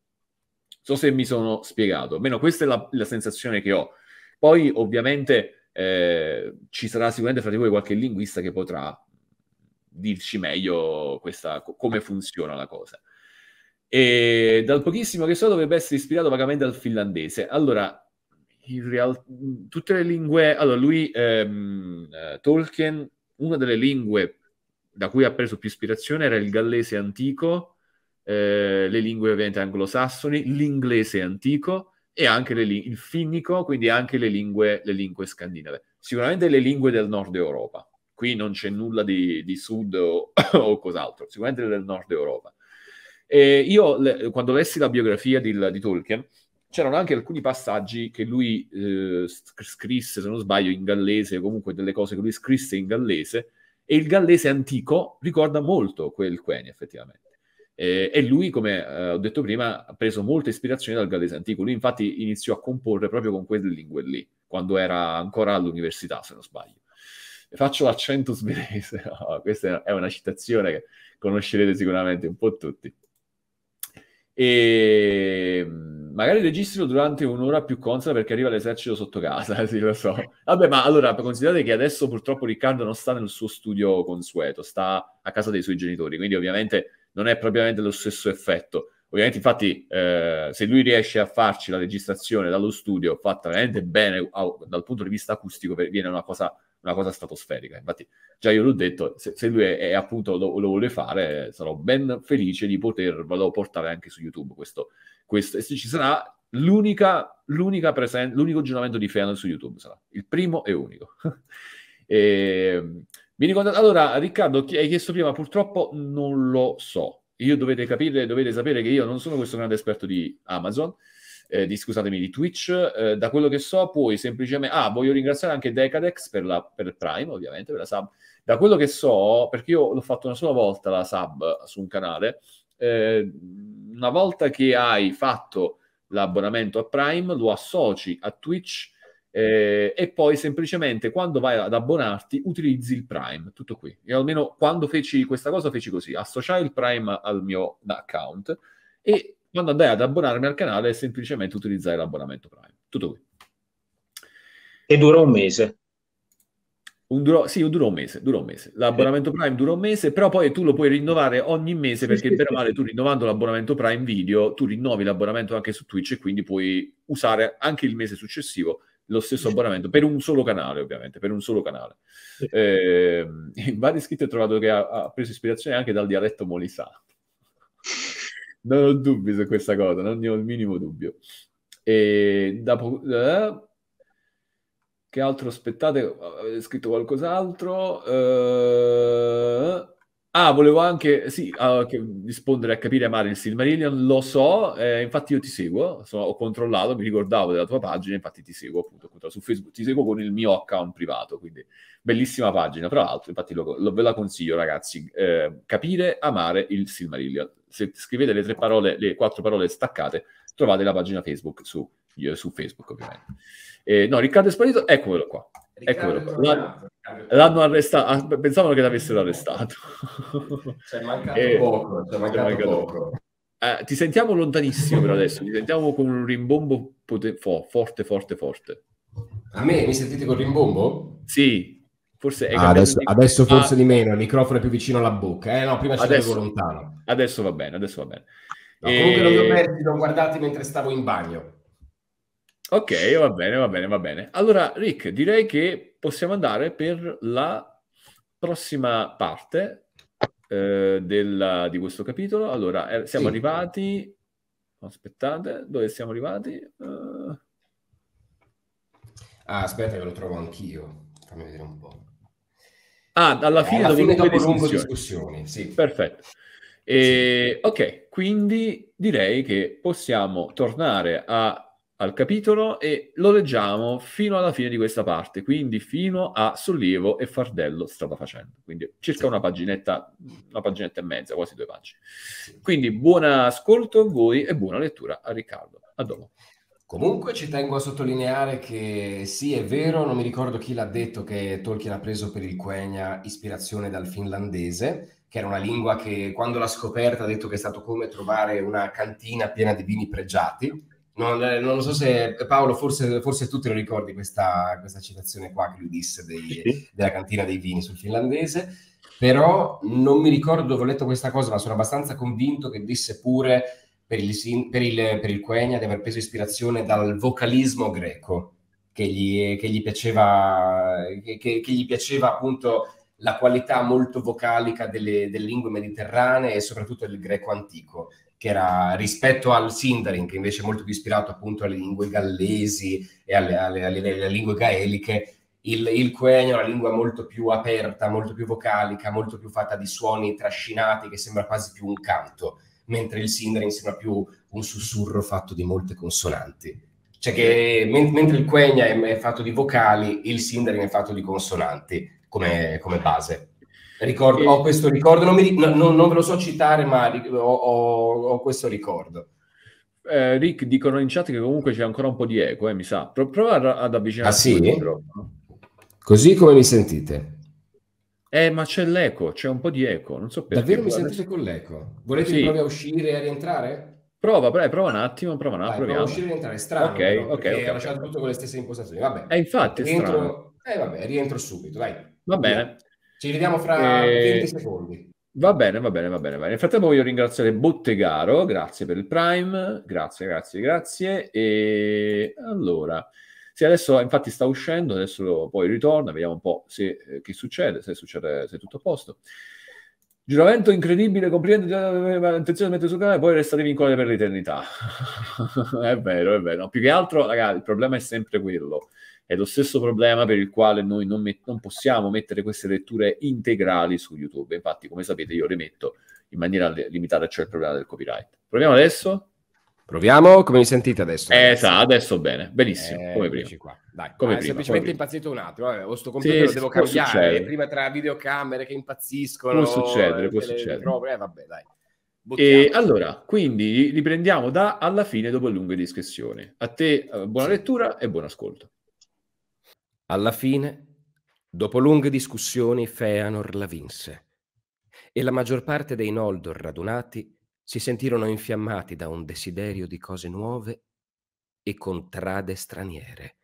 So se mi sono spiegato, almeno questa è la, la sensazione che ho. Poi ovviamente eh, ci sarà sicuramente fra di voi qualche linguista che potrà dirci meglio questa, come funziona la cosa. E dal pochissimo che so dovrebbe essere ispirato vagamente al finlandese. Allora, in realtà, tutte le lingue... Allora, lui, ehm, eh, Tolkien, una delle lingue da cui ha preso più ispirazione era il gallese antico, eh, le lingue ovviamente anglosassoni, l'inglese antico, e anche le, il finnico, quindi anche le lingue, le lingue, scandinave. Sicuramente le lingue del nord Europa. Qui non c'è nulla di, di sud o, o, cos'altro, sicuramente del nord Europa. E io, le, quando lessi la biografia di, di, Tolkien, c'erano anche alcuni passaggi che lui eh, scrisse, se non sbaglio, in gallese, comunque delle cose che lui scrisse in gallese, e il gallese antico ricorda molto quel Quenya, effettivamente. Eh, e lui, come eh, ho detto prima, ha preso molta ispirazione dal Galese antico. Lui, infatti, iniziò a comporre proprio con quelle lingue lì, quando era ancora all'università, se non sbaglio. Faccio l'accento svedese, questa è una citazione che conoscerete sicuramente un po' tutti. E mm, magari registro durante un'ora più consona perché arriva l'esercito sotto casa, sì, lo so. Vabbè, ma allora considerate che adesso purtroppo Riccardo non sta nel suo studio consueto, sta a casa dei suoi genitori, quindi ovviamente non è propriamente lo stesso effetto. Ovviamente, infatti, eh, se lui riesce a farci la registrazione dallo studio fatta veramente bene dal punto di vista acustico, viene una cosa, una cosa stratosferica. Infatti, già io l'ho detto, se, se lui è, è appunto lo, lo, vuole fare, sarò ben felice di poterlo portare anche su YouTube. Questo, questo. E ci sarà l'unica, l'unica presen- l'unico aggiornamento di Feanor su YouTube, sarà il primo e unico. e, ehm, mi ricordate? Allora, Riccardo, hai chiesto prima, purtroppo non lo so. Io dovete capire, dovete sapere che io non sono questo grande esperto di Amazon, eh, di, scusatemi, di Twitch. Eh, da quello che so, puoi semplicemente... Ah, voglio ringraziare anche Decadex per, la, per Prime, ovviamente, per la sub. Da quello che so, perché io l'ho fatto una sola volta la sub su un canale, eh, una volta che hai fatto l'abbonamento a Prime, lo associ a Twitch eh, e poi semplicemente quando vai ad abbonarti utilizzi il Prime, tutto qui. Io almeno quando feci questa cosa feci così, associai il Prime al mio account e quando andai ad abbonarmi al canale semplicemente utilizzai l'abbonamento Prime, tutto qui. E dura un mese. Un duro, sì, dura un mese, dura un mese. L'abbonamento eh. Prime dura un mese, però poi tu lo puoi rinnovare ogni mese perché per male tu rinnovando l'abbonamento Prime Video, tu rinnovi l'abbonamento anche su Twitch e quindi puoi usare anche il mese successivo lo stesso abbonamento per un solo canale, ovviamente, per un solo canale. Sì. Eh, in vari scritti ho trovato che ha, ha, preso ispirazione anche dal dialetto molisano. non ho dubbi su questa cosa, non ne ho il minimo dubbio. E dopo, eh, che altro aspettate? Avete scritto qualcos'altro? Eh, Ah, volevo anche sì, uh, che, rispondere a capire Mario il Silmarillion, lo so, eh, infatti io ti seguo, insomma, ho controllato, mi ricordavo della tua pagina, infatti ti seguo appunto su Facebook, ti seguo con il mio account privato, quindi bellissima pagina, tra l'altro, infatti lo, lo, ve la consiglio ragazzi, eh, capire, amare il Silmarillion. Se scrivete le tre parole, le quattro parole staccate, trovate la pagina Facebook su, su Facebook ovviamente. Eh, no, Riccardo è sparito, eccolo qua. Eccolo qua. L'hanno, l'hanno arrestato, ah, pensavano che l'avessero eh. arrestato. C'è cioè, mancato e, eh, poco, c'è cioè, mancato, mancato poco. poco. Eh, ti sentiamo lontanissimo per adesso, ti sentiamo con un rimbombo pote- fo- forte, forte, forte. A me mi sentite col rimbombo? Sì, forse ah, adesso, di... adesso, forse ah. di meno, il microfono è più vicino alla bocca, eh? no, prima c'era lontano. Adesso va bene, adesso va bene. No, comunque e... non perdi, l'ho guardati mentre stavo in bagno. Ok, va bene, va bene, va bene. Allora, Rick, direi che possiamo andare per la prossima parte eh, del, di questo capitolo. Allora, eh, siamo sì. arrivati... Aspettate, dove siamo arrivati? Uh... Ah, aspetta che lo trovo anch'io. Fammi vedere un po'. Ah, alla eh, fine, alla fine dopo, dopo discussioni. discussioni. Sì. Perfetto. Eh e, ok, quindi direi che possiamo tornare a, al capitolo e lo leggiamo fino alla fine di questa parte, quindi fino a Sollievo e Fardello strada facendo, quindi circa una paginetta, una paginetta e mezza, quasi due pagine. Quindi buon ascolto a voi e buona lettura a Riccardo. A dopo. Comunque ci tengo a sottolineare che sì, è vero, non mi ricordo chi l'ha detto che Tolkien ha preso per il Quenya ispirazione dal finlandese, che era una lingua che quando l'ha scoperta ha detto che è stato come trovare una cantina piena di vini pregiati. Non, eh, non so se eh, Paolo, forse, forse tu te lo ricordi questa, questa citazione qua che lui disse dei, della cantina dei vini sul finlandese, però non mi ricordo dove ho letto questa cosa, ma sono abbastanza convinto che disse pure per il, per il, per il Quenya di aver preso ispirazione dal vocalismo greco. Che gli, che gli, piaceva, che, che gli piaceva appunto la qualità molto vocalica delle, delle lingue mediterranee e soprattutto del greco antico, che era rispetto al Sindarin, che invece è molto più ispirato appunto alle lingue gallesi e alle, alle, alle, alle lingue gaeliche, il, il quenio è una lingua molto più aperta, molto più vocalica, molto più fatta di suoni trascinati, che sembra quasi più un canto, mentre il Sindarin sembra più un sussurro fatto di molte consonanti. Cioè che mentre il quenya è, fatto di vocali, il sindarin è fatto di consonanti come, come base. Ricordo, ho questo ricordo, non, mi, non, non, ve lo so citare, ma ho, ho, ho questo ricordo. Eh, Rick, dicono in chat che comunque c'è ancora un po' di eco, eh, mi sa. Pro- prova ad avvicinarsi. Ah, sì? Così come mi sentite? Eh, ma c'è l'eco, c'è un po' di eco, non so perché. Davvero mi sentite con l'eco? Volete sì. che a uscire e a rientrare? Prova, prova, prova un attimo, prova un attimo. Prova a uscire e rientrare, è strano, ok, però, ok. okay ho lasciato tutto con le stesse impostazioni, vabbè. Eh, infatti, rientro... Eh, vabbè, rientro subito, dai. Va bene. Ci vediamo fra e... Eh, 20 secondi. Va bene, va bene, va bene, va bene. Nel frattempo voglio ringraziare Bottegaro, grazie per il Prime, grazie, grazie, grazie. E allora, sì, adesso infatti sta uscendo, adesso poi ritorna, vediamo un po' se, eh, che succede, se succede, se è tutto a posto. Giuramento incredibile, complimenti, attenzione eh, eh, a mettere sul canale, poi restate vincolati per l'eternità. è vero, è vero. più che altro, ragazzi, il problema è sempre quello è lo stesso problema per il quale noi non, met- non possiamo mettere queste letture integrali su YouTube. Infatti, come sapete, io le metto in maniera li- limitata, cioè il problema del copyright. Proviamo adesso? Proviamo, come mi sentite adesso? Esatto, adesso bene, benissimo, eh, come prima. Qua. Dai, come ah, prima, semplicemente come impazzito prima. un attimo, Vabbè, o sto computer sì, lo devo cambiare, succedere. prima tra videocamere che impazziscono. Può succedere, può eh, succedere. eh, vabbè, dai. E allora, quindi riprendiamo da alla fine dopo lunghe discussioni. A te eh, buona sì. lettura e buon ascolto. Alla fine, dopo lunghe discussioni, Feanor la vinse e la maggior parte dei Noldor radunati si sentirono infiammati da un desiderio di cose nuove e contrade straniere.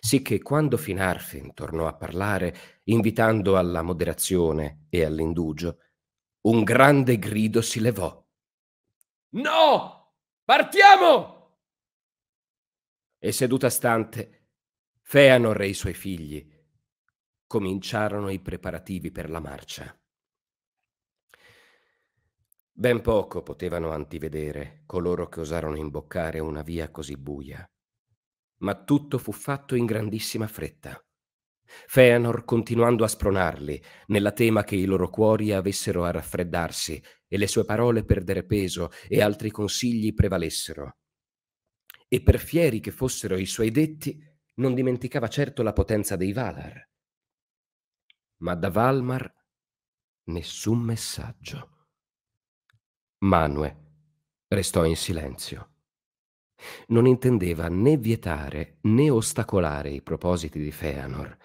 Sicché quando Finarfin tornò a parlare, invitando alla moderazione e all'indugio, un grande grido si levò. No! Partiamo! E seduta stante, Feanor e i suoi figli cominciarono i preparativi per la marcia. Ben poco potevano antivedere coloro che osarono imboccare una via così buia, ma tutto fu fatto in grandissima fretta. Feanor continuando a spronarli, nella tema che i loro cuori avessero a raffreddarsi e le sue parole perdere peso e altri consigli prevalessero. E per fieri che fossero i suoi detti, non dimenticava certo la potenza dei Valar. Ma da Valmar nessun messaggio. Manue restò in silenzio. Non intendeva né vietare né ostacolare i propositi di Feanor,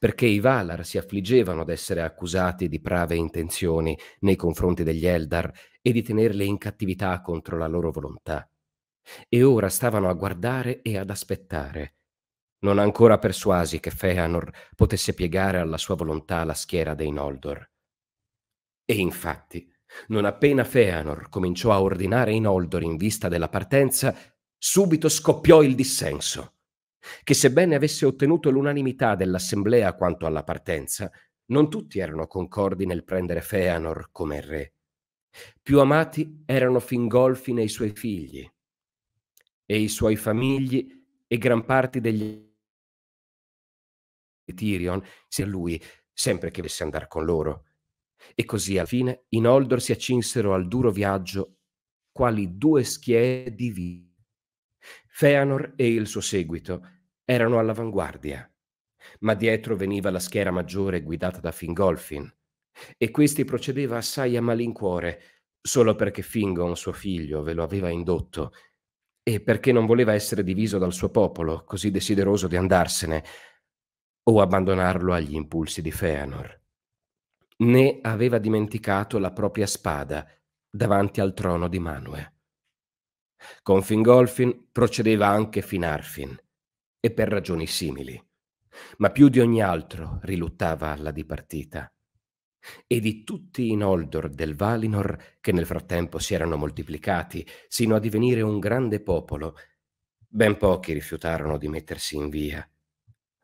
perché i Valar si affliggevano ad essere accusati di prave intenzioni nei confronti degli Eldar e di tenerle in cattività contro la loro volontà. E ora stavano a guardare e ad aspettare, non ancora persuasi che Feanor potesse piegare alla sua volontà la schiera dei Noldor. E infatti, non appena Feanor cominciò a ordinare i Noldor in vista della partenza, subito scoppiò il dissenso, che sebbene avesse ottenuto l'unanimità dell'assemblea quanto alla partenza, non tutti erano concordi nel prendere Feanor come re. Più amati erano Fingolfi nei suoi figli, e i suoi famigli e gran parte degli Tyrion, sia lui, sempre che avesse andare con loro. E così alla fine i Noldor si accinsero al duro viaggio quali due schiere di vita. Feanor e il suo seguito erano all'avanguardia, ma dietro veniva la schiera maggiore guidata da Fingolfin, e questi procedeva assai a malincuore, solo perché Fingon, suo figlio, ve lo aveva indotto, e perché non voleva essere diviso dal suo popolo, così desideroso di andarsene, o abbandonarlo agli impulsi di Feanor. Né aveva dimenticato la propria spada davanti al trono di Manue. Con Fingolfin procedeva anche Finarfin, e per ragioni simili, ma più di ogni altro riluttava alla dipartita. E di tutti i Noldor del Valinor, che nel frattempo si erano moltiplicati sino a divenire un grande popolo, ben pochi rifiutarono di mettersi in via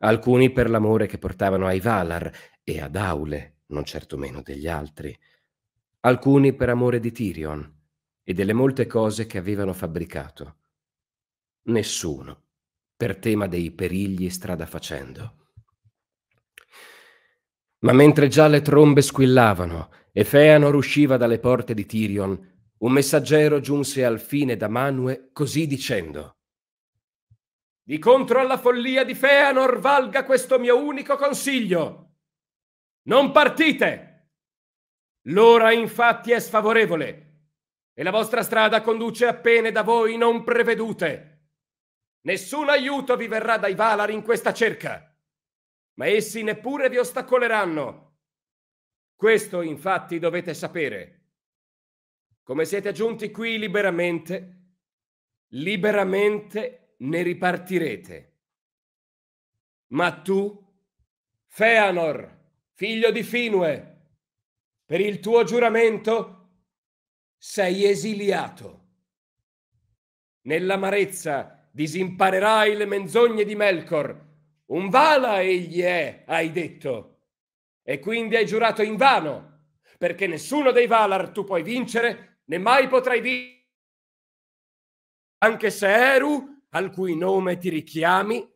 alcuni per l'amore che portavano ai Valar e ad Aule, non certo meno degli altri, alcuni per amore di Tyrion e delle molte cose che avevano fabbricato. Nessuno per tema dei perigli strada facendo. Ma mentre già le trombe squillavano e Feanor usciva dalle porte di Tirion, un messaggero giunse al fine da Manue così dicendo di contro alla follia di Feanor valga questo mio unico consiglio. Non partite! L'ora infatti è sfavorevole e la vostra strada conduce a pene da voi non prevedute. Nessun aiuto vi verrà dai Valar in questa cerca, ma essi neppure vi ostacoleranno. Questo infatti dovete sapere. Come siete giunti qui liberamente, liberamente ne ripartirete. Ma tu, Feanor, figlio di Finue, per il tuo giuramento sei esiliato. Nell'amarezza disimparerai le menzogne di Melkor. Un vala egli è, hai detto. E quindi hai giurato in vano, perché nessuno dei Valar tu puoi vincere, né mai potrai vincere. Anche se Eru al cui nome ti richiami,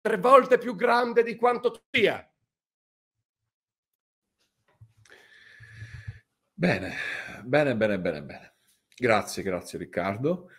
tre volte più grande di quanto tu sia. Bene, bene, bene, bene, bene. Grazie, grazie Riccardo.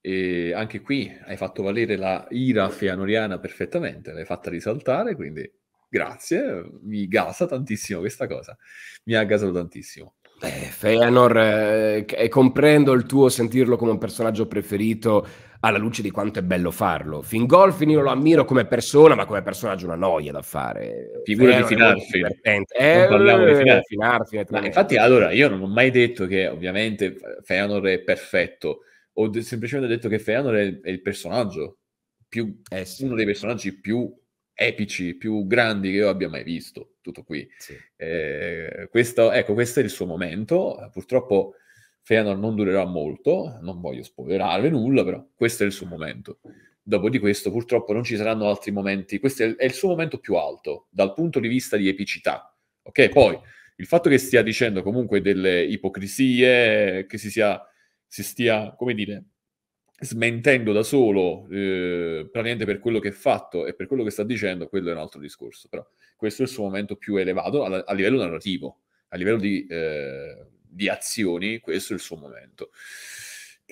E anche qui hai fatto valere la ira feanoriana perfettamente, l'hai fatta risaltare, quindi grazie, mi gasa tantissimo questa cosa, mi ha gasato tantissimo. Beh, Feanor, eh, eh, comprendo il tuo sentirlo come un personaggio preferito, alla luce di quanto è bello farlo. Fingolfin io lo ammiro come persona, ma come personaggio una noia da fare. Figura di Finarfin. Eh, parliamo di Finarfin. infatti, allora, io non ho mai detto che ovviamente Feanor è perfetto, ho de- semplicemente detto che Feanor è, è il personaggio, più, eh sì. uno dei personaggi più epici, più grandi che io abbia mai visto. Tutto qui. Sì. Eh, questo, ecco, questo è il suo momento. Purtroppo Feanor non durerà molto, non voglio spoilerare nulla, però questo è il suo momento. Dopo di questo purtroppo non ci saranno altri momenti, questo è il suo momento più alto dal punto di vista di epicità. Ok, poi il fatto che stia dicendo comunque delle ipocrisie, che si, sia, si stia, come dire, smentendo da solo eh, praticamente per quello che ha fatto e per quello che sta dicendo, quello è un altro discorso, però questo è il suo momento più elevato a, a livello narrativo, a livello di... Eh, di azioni, questo è il suo momento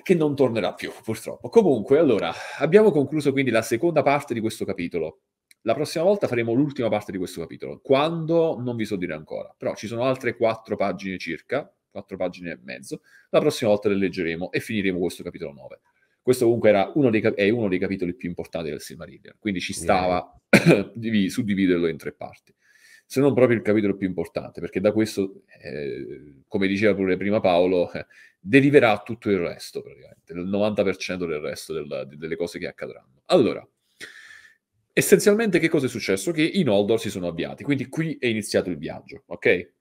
che non tornerà più, purtroppo. Comunque, allora, abbiamo concluso quindi la seconda parte di questo capitolo. La prossima volta faremo l'ultima parte di questo capitolo. Quando non vi so dire ancora, però ci sono altre quattro pagine circa, quattro pagine e mezzo. La prossima volta le leggeremo e finiremo questo capitolo 9. Questo comunque era uno dei, è uno dei capitoli più importanti del Silmarillion, quindi ci stava yeah. di suddividerlo in tre parti se non proprio il capitolo più importante, perché da questo, eh, come diceva pure prima Paolo, eh, deriverà tutto il resto, praticamente, il 90% del resto del, delle cose che accadranno. Allora, essenzialmente che cosa è successo? Che i Noldor si sono avviati, quindi qui è iniziato il viaggio, ok?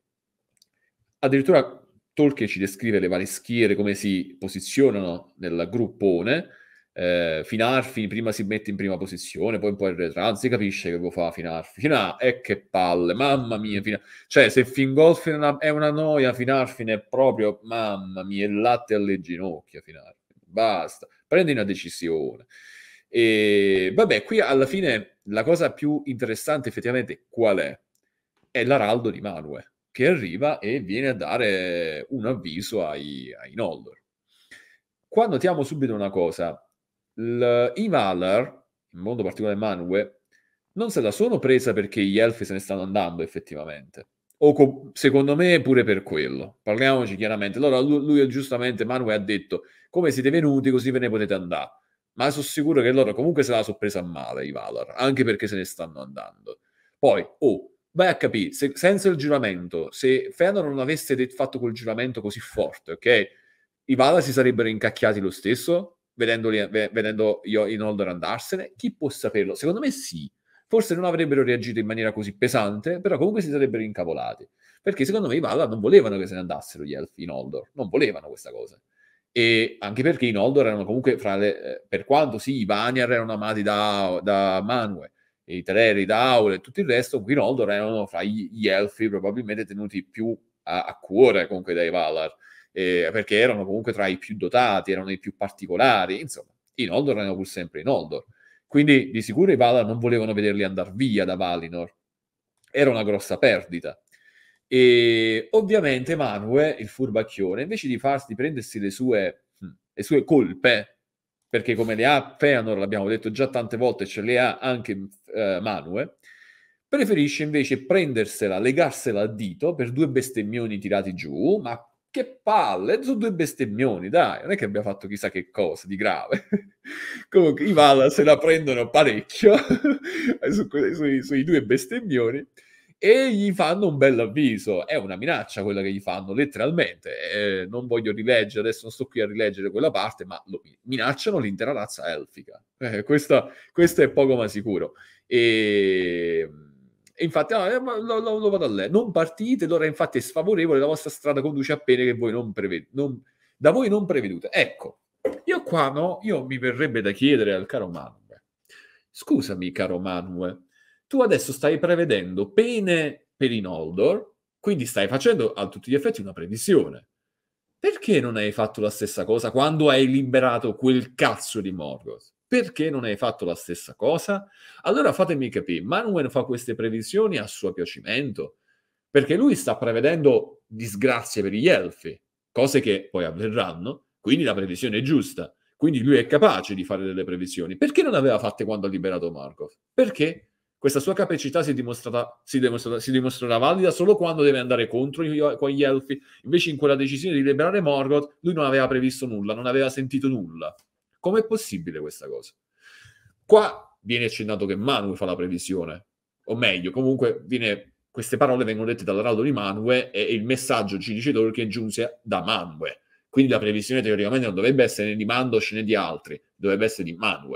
Addirittura Tolkien ci descrive le varie schiere, come si posizionano nel gruppone, eh, Finarfi prima si mette in prima posizione, poi un po' in si capisce che lo fa Finarfi. Fina, e eh, che palle, mamma mia. Mm. Fina... Cioè, se Fingolfi è una noia, Finarfi è proprio, mamma mia, il latte alle ginocchia, Finarfi. Basta, prendi una decisione. E vabbè, qui alla fine la cosa più interessante effettivamente qual è? È l'araldo di Manue, che arriva e viene a dare un avviso ai, ai Noldor. Qua notiamo subito una cosa, i Valar, in modo particolare Manwe, non se la sono presa perché gli elfi se ne stanno andando effettivamente. O co- secondo me pure per quello. Parliamoci chiaramente. Allora lui, lui giustamente, Manwe ha detto, come siete venuti così ve ne potete andare. Ma sono sicuro che loro comunque se la sono presa male i Valar, anche perché se ne stanno andando. Poi, oh, vai a capire, se, senza il giuramento, se Fëanor non avesse detto, fatto quel giuramento così forte, ok? I Valar si sarebbero incacchiati lo stesso? vedendoli, vedendo io in Holder andarsene? Chi può saperlo? Secondo me sì. Forse non avrebbero reagito in maniera così pesante, però comunque si sarebbero incavolati. Perché secondo me i Valar non volevano che se ne andassero gli elfi in Holdor, non volevano questa cosa. E anche perché in Holdor erano comunque fra le... Eh, per quanto sì, i Vaniar erano amati da, da Manwe, i Teleri, da Aule e tutto il resto, qui in Holdor erano fra gli, gli Elfi probabilmente tenuti più a, a cuore comunque dai Valar eh, perché erano comunque tra i più dotati, erano i più particolari, insomma, i Noldor erano pur sempre i Noldor. Quindi di sicuro i Valar non volevano vederli andare via da Valinor. Era una grossa perdita. E ovviamente Manwe, il furbacchione, invece di, farsi, prendersi le sue, hm, le sue colpe, perché come le ha Feanor, l'abbiamo detto già tante volte, ce le ha anche eh, Manwe, preferisce invece prendersela, legarsela al dito per due bestemmioni tirati giù, ma che palle, sono due bestemmioni, dai, non è che abbia fatto chissà che cosa di grave. Comunque i Val se la prendono parecchio su, sui, sui, due bestemmioni e gli fanno un bel avviso, è una minaccia quella che gli fanno letteralmente, eh, non voglio rileggere, adesso non sto qui a rileggere quella parte, ma lo, minacciano l'intera razza elfica, eh, questo è poco ma sicuro. E ehm, infatti, ah, eh, lo, lo, lo, vado a lei. Non partite, l'ora infatti è sfavorevole, la vostra strada conduce a pene che voi non prevedete, non, da voi non prevedute. Ecco, io qua no, io mi verrebbe da chiedere al caro Manuel, scusami caro Manuel, tu adesso stai prevedendo pene per i Noldor, quindi stai facendo a tutti gli effetti una previsione. Perché non hai fatto la stessa cosa quando hai liberato quel cazzo di Morgoth? Perché non hai fatto la stessa cosa? Allora fatemi capire, Manuel fa queste previsioni a suo piacimento, perché lui sta prevedendo disgrazie per gli elfi, cose che poi avverranno, quindi la previsione è giusta. Quindi lui è capace di fare delle previsioni. Perché non aveva fatte quando ha liberato Markov? Perché questa sua capacità si, si, si, dimostrerà valida solo quando deve andare contro gli, con gli elfi. Invece in quella decisione di liberare Morgoth, lui non aveva previsto nulla, non aveva sentito nulla. Com'è possibile questa cosa? Qua viene accennato che Manu fa la previsione, o meglio, comunque viene, queste parole vengono dette dall'araldo di Manu e il messaggio ci dice che giunse da Manu. Quindi la previsione teoricamente non dovrebbe essere né di Mandosh né di altri, dovrebbe essere di Manu.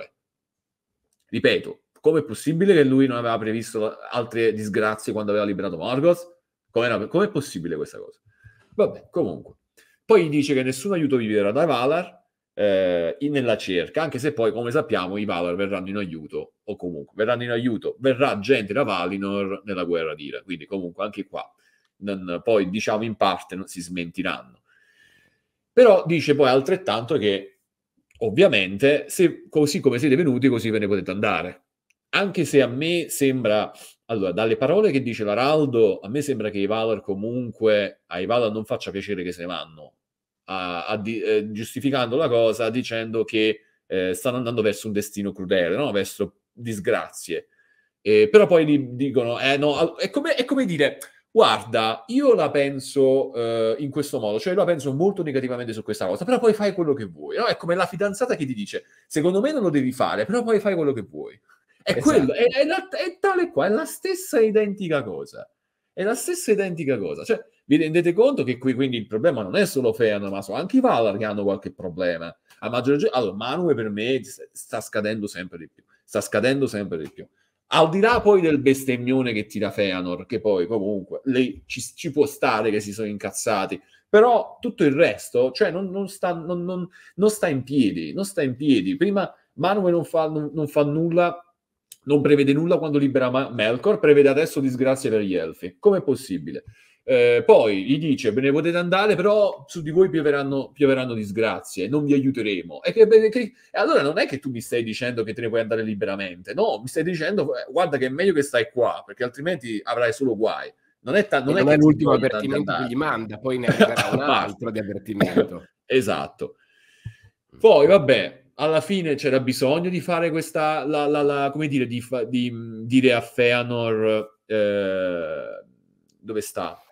Ripeto, com'è possibile che lui non aveva previsto altre disgrazie quando aveva liberato Margos? Com'era, com'è possibile questa cosa? Vabbè, comunque. Poi dice che nessun aiuto vi verrà da Valar, eh, nella cerca, anche se poi, come sappiamo, i Valar verranno in aiuto, o comunque verranno in aiuto, verrà gente da Valinor nella guerra d'ira, quindi comunque anche qua, non, poi diciamo in parte non si smentiranno. Però dice poi altrettanto che, ovviamente, se, così come siete venuti, così ve ne potete andare. Anche se a me sembra, allora, dalle parole che dice l'Araldo, a me sembra che i Valar comunque, ai Valar non faccia piacere che se ne vanno, a, a di, eh, giustificando la cosa dicendo che eh, stanno andando verso un destino crudele, no? verso disgrazie. Eh, però poi gli dicono, eh, no, è come, è come dire, guarda, io la penso eh, in questo modo, cioè la penso molto negativamente su questa cosa, però poi fai quello che vuoi. No? È come la fidanzata che ti dice, secondo me non lo devi fare, però poi fai quello che vuoi. È, esatto. quello, è, è, la, è tale qua, è la stessa identica cosa. È la stessa identica cosa. Cioè, vi rendete conto che qui quindi il problema non è solo Feano, ma anche i Valar che hanno qualche problema. A maggior ragione, allora Manue per me sta scadendo sempre di più, sta scadendo sempre di più. Al di là poi del bestemmione che tira Feanor, che poi comunque lei ci, ci può stare che si sono incazzati, però tutto il resto, cioè non, non, sta, non, non sta, in piedi, non sta in piedi. Prima Manue non fa, fa nulla non prevede nulla quando libera Ma- Melkor, prevede adesso disgrazie per gli elfi. Com'è possibile? Eh, poi gli dice: Ve ne potete andare, però su di voi pioveranno, pioveranno disgrazie, non vi aiuteremo. E, che, che, e, allora non è che tu mi stai dicendo che te ne puoi andare liberamente, no, mi stai dicendo: eh, Guarda, che è meglio che stai qua, perché altrimenti avrai solo guai. Non è, ta- non è, non è l'ultimo avvertimento che gli manda, poi ne arriverà un altro di avvertimento. esatto. Poi, vabbè, alla fine c'era bisogno di fare questa, la, la, la, come dire, di, fa- di dire a Feanor. Eh, dove sta?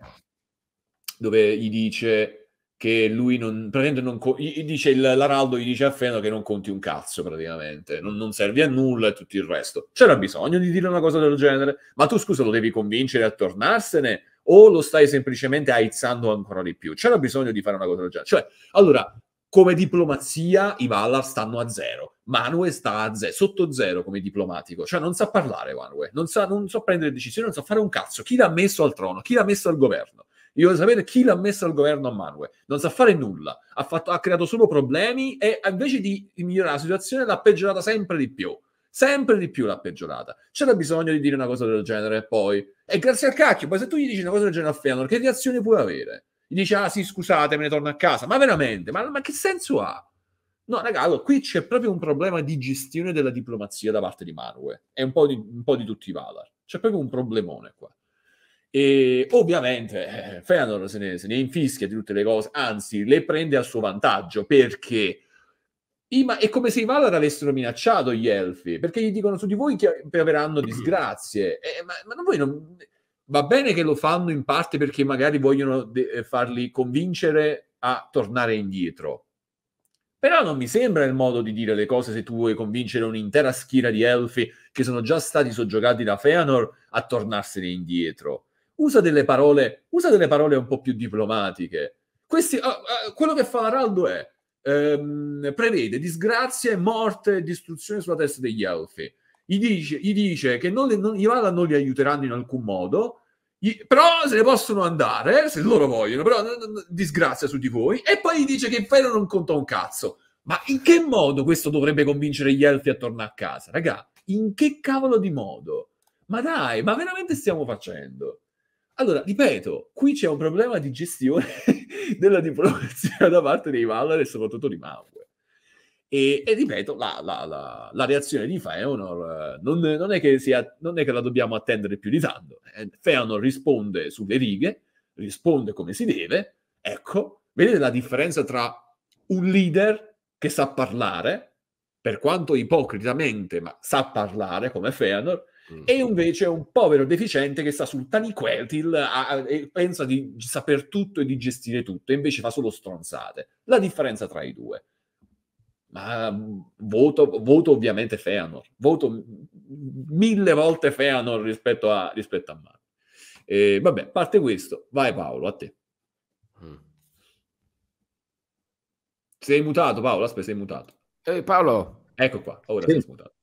Dove gli dice che lui non, praticamente non gli dice il, l'araldo, gli dice a Feno che non conti un cazzo praticamente, non, non servi a nulla e tutto il resto. C'era bisogno di dire una cosa del genere? Ma tu scusa, lo devi convincere a tornarsene? o lo stai semplicemente aizzando ancora di più? C'era bisogno di fare una cosa del genere. Cioè, allora, come diplomazia i Valar stanno a zero. Manue sta a zero, sotto zero come diplomatico, cioè non sa parlare Manue, non sa, non sa prendere decisioni, non sa fare un cazzo. Chi l'ha messo al trono? Chi l'ha messo al governo? Io voglio sapere chi l'ha messo al governo a Manue. Non sa fare nulla, ha, fatto, ha creato solo problemi e invece di migliorare la situazione l'ha peggiorata sempre di più sempre di più l'ha peggiorata. C'era bisogno di dire una cosa del genere poi. E grazie al cacchio, poi se tu gli dici una cosa del genere a Fëanor, che reazione puoi avere? gli dice ah sì scusate me ne torno a casa ma veramente ma, ma che senso ha no raga allora, qui c'è proprio un problema di gestione della diplomazia da parte di Manue e un po' di, un po di tutti i Valar c'è proprio un problemone qua e ovviamente eh, Fëanor se ne, se ne infischia di tutte le cose anzi le prende a suo vantaggio perché ma- è come se i Valar avessero minacciato gli elfi, perché gli dicono su di voi che avranno disgrazie. Eh, ma, ma voi non va bene che lo fanno in parte perché magari vogliono de- eh, farli convincere a tornare indietro. Però non mi sembra il modo di dire le cose se tu vuoi convincere un'intera schiera di elfi che sono già stati soggiogati da Feanor a tornarsene indietro. Usa delle parole, usa delle parole un po' più diplomatiche. Questi, ah, ah, quello che fa Araldo è ehm, prevede disgrazie, morte e distruzione sulla testa degli elfi. Gli dice, gli dice, che non, non, i Valar non li aiuteranno in alcun modo però se ne possono andare se loro vogliono, però disgrazia su di voi. E poi gli dice che il Feyenoord non conta un cazzo. Ma in che modo questo dovrebbe convincere gli elfi a tornare a casa? Raga, in che cavolo di modo? Ma dai, ma veramente stiamo facendo? Allora, ripeto, qui c'è un problema di gestione della diplomazia da parte dei Valor e soprattutto di Mauro. E, e ripeto, la, la, la, la, reazione di Feanor eh, non, non, è che sia, non è che la dobbiamo attendere più di tanto. Eh, Feanor risponde sulle righe, risponde come si deve. Ecco, vedete la differenza tra un leader che sa parlare, per quanto ipocritamente, ma sa parlare come Feanor, mm. e invece un povero deficiente che sta sul taniquetil e pensa di saper tutto e di gestire tutto, e invece fa solo stronzate. La differenza tra i due ma voto, voto ovviamente Feanor, voto mille volte Feanor rispetto a, rispetto a Marco. E, vabbè, parte questo, vai Paolo, a te. Mm. Sei mutato Paolo, aspetta, sei mutato. Eh, Paolo. Ecco qua, ora sì. sei mutato.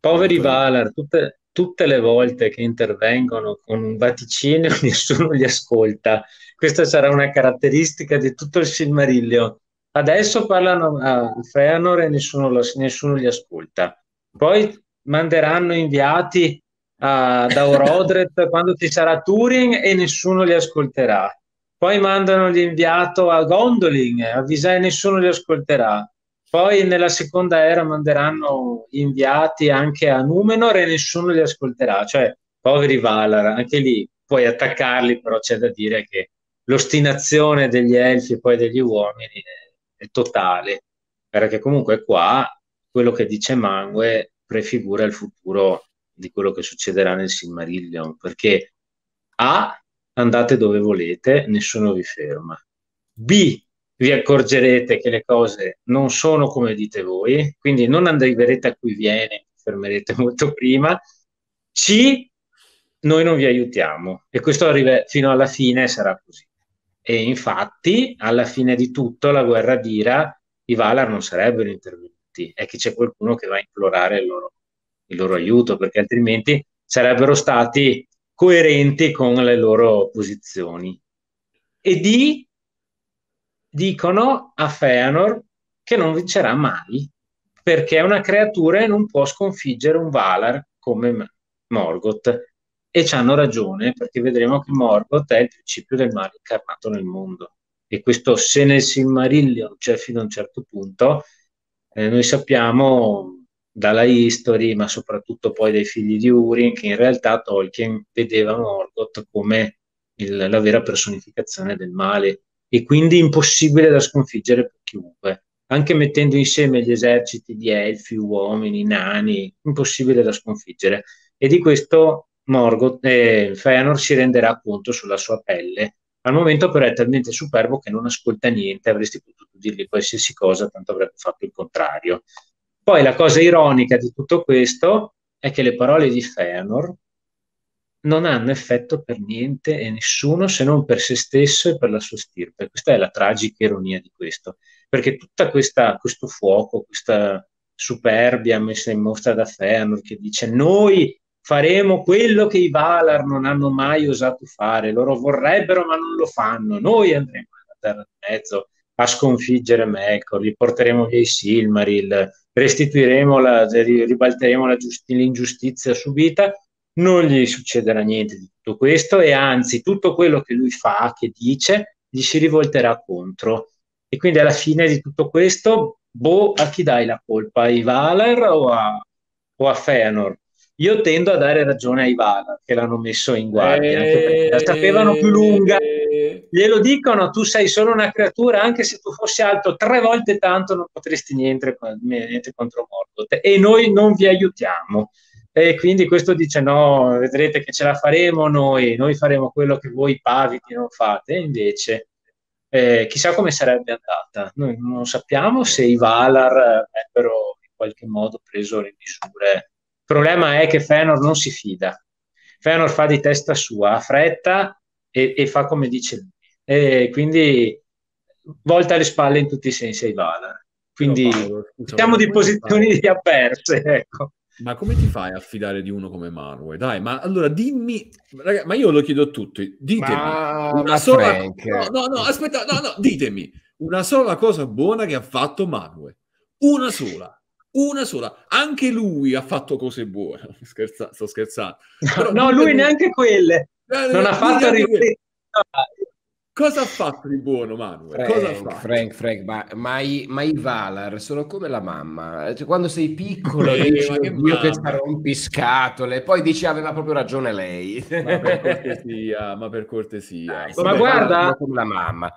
Poveri Valar, tutte, tutte le volte che intervengono con un vaticinio nessuno li ascolta. Questa sarà una caratteristica di tutto il Silmarillion. Adesso parlano a ah, Feanor e nessuno, lo, nessuno li ascolta. Poi manderanno inviati a, ah, da Orodret quando ci sarà Turin e nessuno li ascolterà. Poi mandano l'inviato a Gondolin, a e nessuno li ascolterà. Poi nella seconda era manderanno inviati anche a Numenor e nessuno li ascolterà. Cioè, poveri Valar, anche lì puoi attaccarli, però c'è da dire che l'ostinazione degli elfi e poi degli uomini è totale, perché comunque qua quello che dice Mangue prefigura il futuro di quello che succederà nel Silmarillion, perché A, andate dove volete, nessuno vi ferma. B, vi accorgerete che le cose non sono come dite voi, quindi non arriverete a cui viene, fermerete molto prima. C, noi non vi aiutiamo e questo arriva fino alla fine sarà così. E infatti, alla fine di tutto, la guerra d'ira, i Valar non sarebbero intervenuti, è che c'è qualcuno che va a implorare il loro, il loro aiuto, perché altrimenti sarebbero stati coerenti con le loro posizioni. E di dicono a Feanor che non vincerà mai, perché una creatura non può sconfiggere un Valar come Morgoth. E ci hanno ragione perché vedremo che Morgoth è il principio del male incarnato nel mondo. E questo se nel Silmarillion c'è fino a un certo punto, eh, noi sappiamo dalla history, ma soprattutto poi dai figli di Urin, che in realtà Tolkien vedeva Morgoth come il, la vera personificazione del male e quindi impossibile da sconfiggere per chiunque. Anche mettendo insieme gli eserciti di elfi, uomini, nani, impossibile da sconfiggere. E di questo Morgoth eh, Fëanor si renderà conto sulla sua pelle. Al momento però è talmente superbo che non ascolta niente, avresti potuto dirgli qualsiasi cosa, tanto avrebbe fatto il contrario. Poi la cosa ironica di tutto questo è che le parole di Feanor non hanno effetto per niente e nessuno se non per se stesso e per la sua stirpe. Questa è la tragica ironia di questo, perché tutto questo fuoco, questa superbia messa in mostra da Feanor che dice noi faremo quello che i Valar non hanno mai osato fare, loro vorrebbero ma non lo fanno, noi andremo alla Terra di Mezzo a sconfiggere Melkor, li porteremo via i Silmaril, restituiremo, la, ribalteremo la giusti, l'ingiustizia subita, non gli succederà niente di tutto questo e anzi tutto quello che lui fa, che dice, gli si rivolterà contro. E quindi alla fine di tutto questo, boh, a chi dai la colpa? Ai Valar o a, o a Fëanor? Io tendo a dare ragione ai Vala che l'hanno messo in guardia, anche perché la eh, sapevano più lunga. Eh. Glielo dicono, tu sei solo una creatura, anche se tu fossi alto tre volte tanto non potresti niente, niente contro Mordot e noi non vi aiutiamo. E quindi questo dice no, vedrete che ce la faremo noi, noi faremo quello che voi paviti non fate, e invece eh, chissà come sarebbe andata. Noi non sappiamo se i Valar avrebbero in qualche modo preso le misure il problema è che Fenor non si fida. Fenor fa di testa sua, ha fretta e, e fa come dice lui. E quindi volta le spalle in tutti i sensi ai Valar. Quindi Paolo, siamo di posizioni avverse, ecco. Ma come ti fai a fidare di uno come Manuel? Dai, ma allora dimmi, raga, ma io lo chiedo a tutti, ditemi ma, una ma sola Frank. No, no, no, aspetta, no, no, ditemi una sola cosa buona che ha fatto Manuel. Una sola. Una sola. Anche lui ha fatto cose buone. Scherza, sto scherzando. Però no, lui lui... neanche quelle. Eh, non ha fatto ripetere. Cosa ha fatto di buono Manuel? Frank, Frank, Frank, ma, ma, i, ma, i, Valar sono come la mamma. Cioè, quando sei piccolo eh, dici, che Dio che sta rompiscatole, poi dici aveva proprio ragione lei. Ma per cortesia, ma per cortesia. Dai, ma guarda, la mamma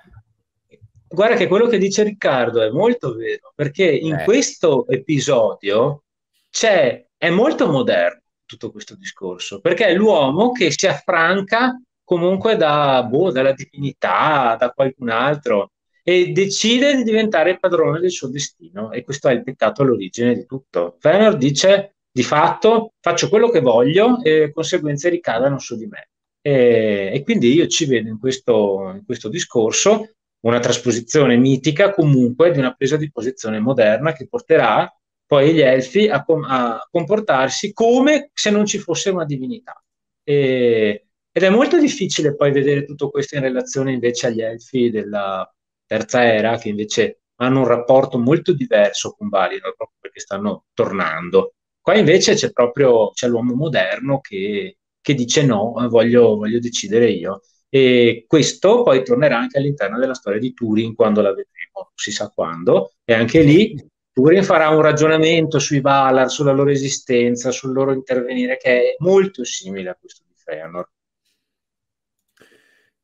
guarda che quello che dice Riccardo è molto vero, perché in eh. questo episodio c'è, è molto moderno tutto questo discorso, perché è l'uomo che si affranca comunque da, boh, dalla divinità, da qualcun altro, e decide di diventare il padrone del suo destino. E questo è il peccato all'origine di tutto. Fëanor dice, di fatto, faccio quello che voglio e le conseguenze ricadono su di me. E, e quindi io ci vedo in questo, in questo discorso una trasposizione mitica comunque di una presa di posizione moderna che porterà poi gli elfi a, com- a comportarsi come se non ci fosse una divinità. E, ed è molto difficile poi vedere tutto questo in relazione invece agli elfi della terza era, che invece hanno un rapporto molto diverso con Valinor, proprio perché stanno tornando. Qua invece c'è proprio c'è l'uomo moderno che, che dice no, voglio, voglio decidere io. E questo poi tornerà anche all'interno della storia di Turing quando la vedremo, si sa quando, e anche lì Turing farà un ragionamento sui Valar, sulla loro esistenza, sul loro intervenire, che è molto simile a questo di Feanor.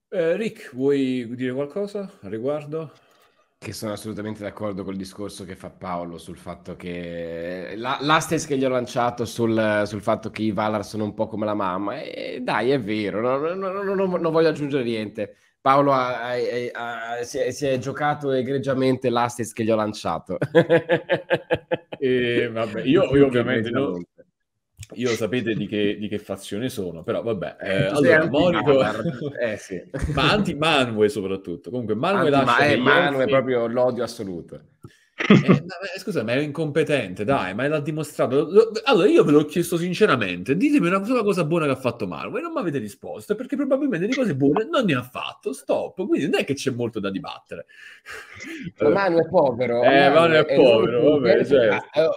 Eh, Rick, vuoi dire qualcosa a riguardo? Che sono assolutamente d'accordo col discorso che fa Paolo sul fatto che la, l'astes che gli ho lanciato sul, sul, fatto che i Valar sono un po' come la mamma, e dai, è vero, non no, no, no, voglio aggiungere niente. Paolo ha, ha, ha, si, è, si, è, giocato egregiamente l'astes che gli ho lanciato. e, eh, vabbè, io, io ovviamente non, io sapete di che, di che fazione sono, però vabbè. Eh, eh, allora, Monico... Eh, sì. Ma anti-Manwe soprattutto. Comunque, Manwe lascia... Ma è Manwe proprio l'odio assoluto. Eh, eh, scusa, ma è incompetente, dai, ma l'ha dimostrato. Allora, io ve l'ho chiesto sinceramente, ditemi una sola cosa buona che ha fatto Marvel, non mi avete risposto, perché probabilmente di cose buone non ne ha fatto, stop, quindi non è che c'è molto da dibattere. Ma Manu è povero. Eh, Manu è, è povero, vabbè, certo. Eh,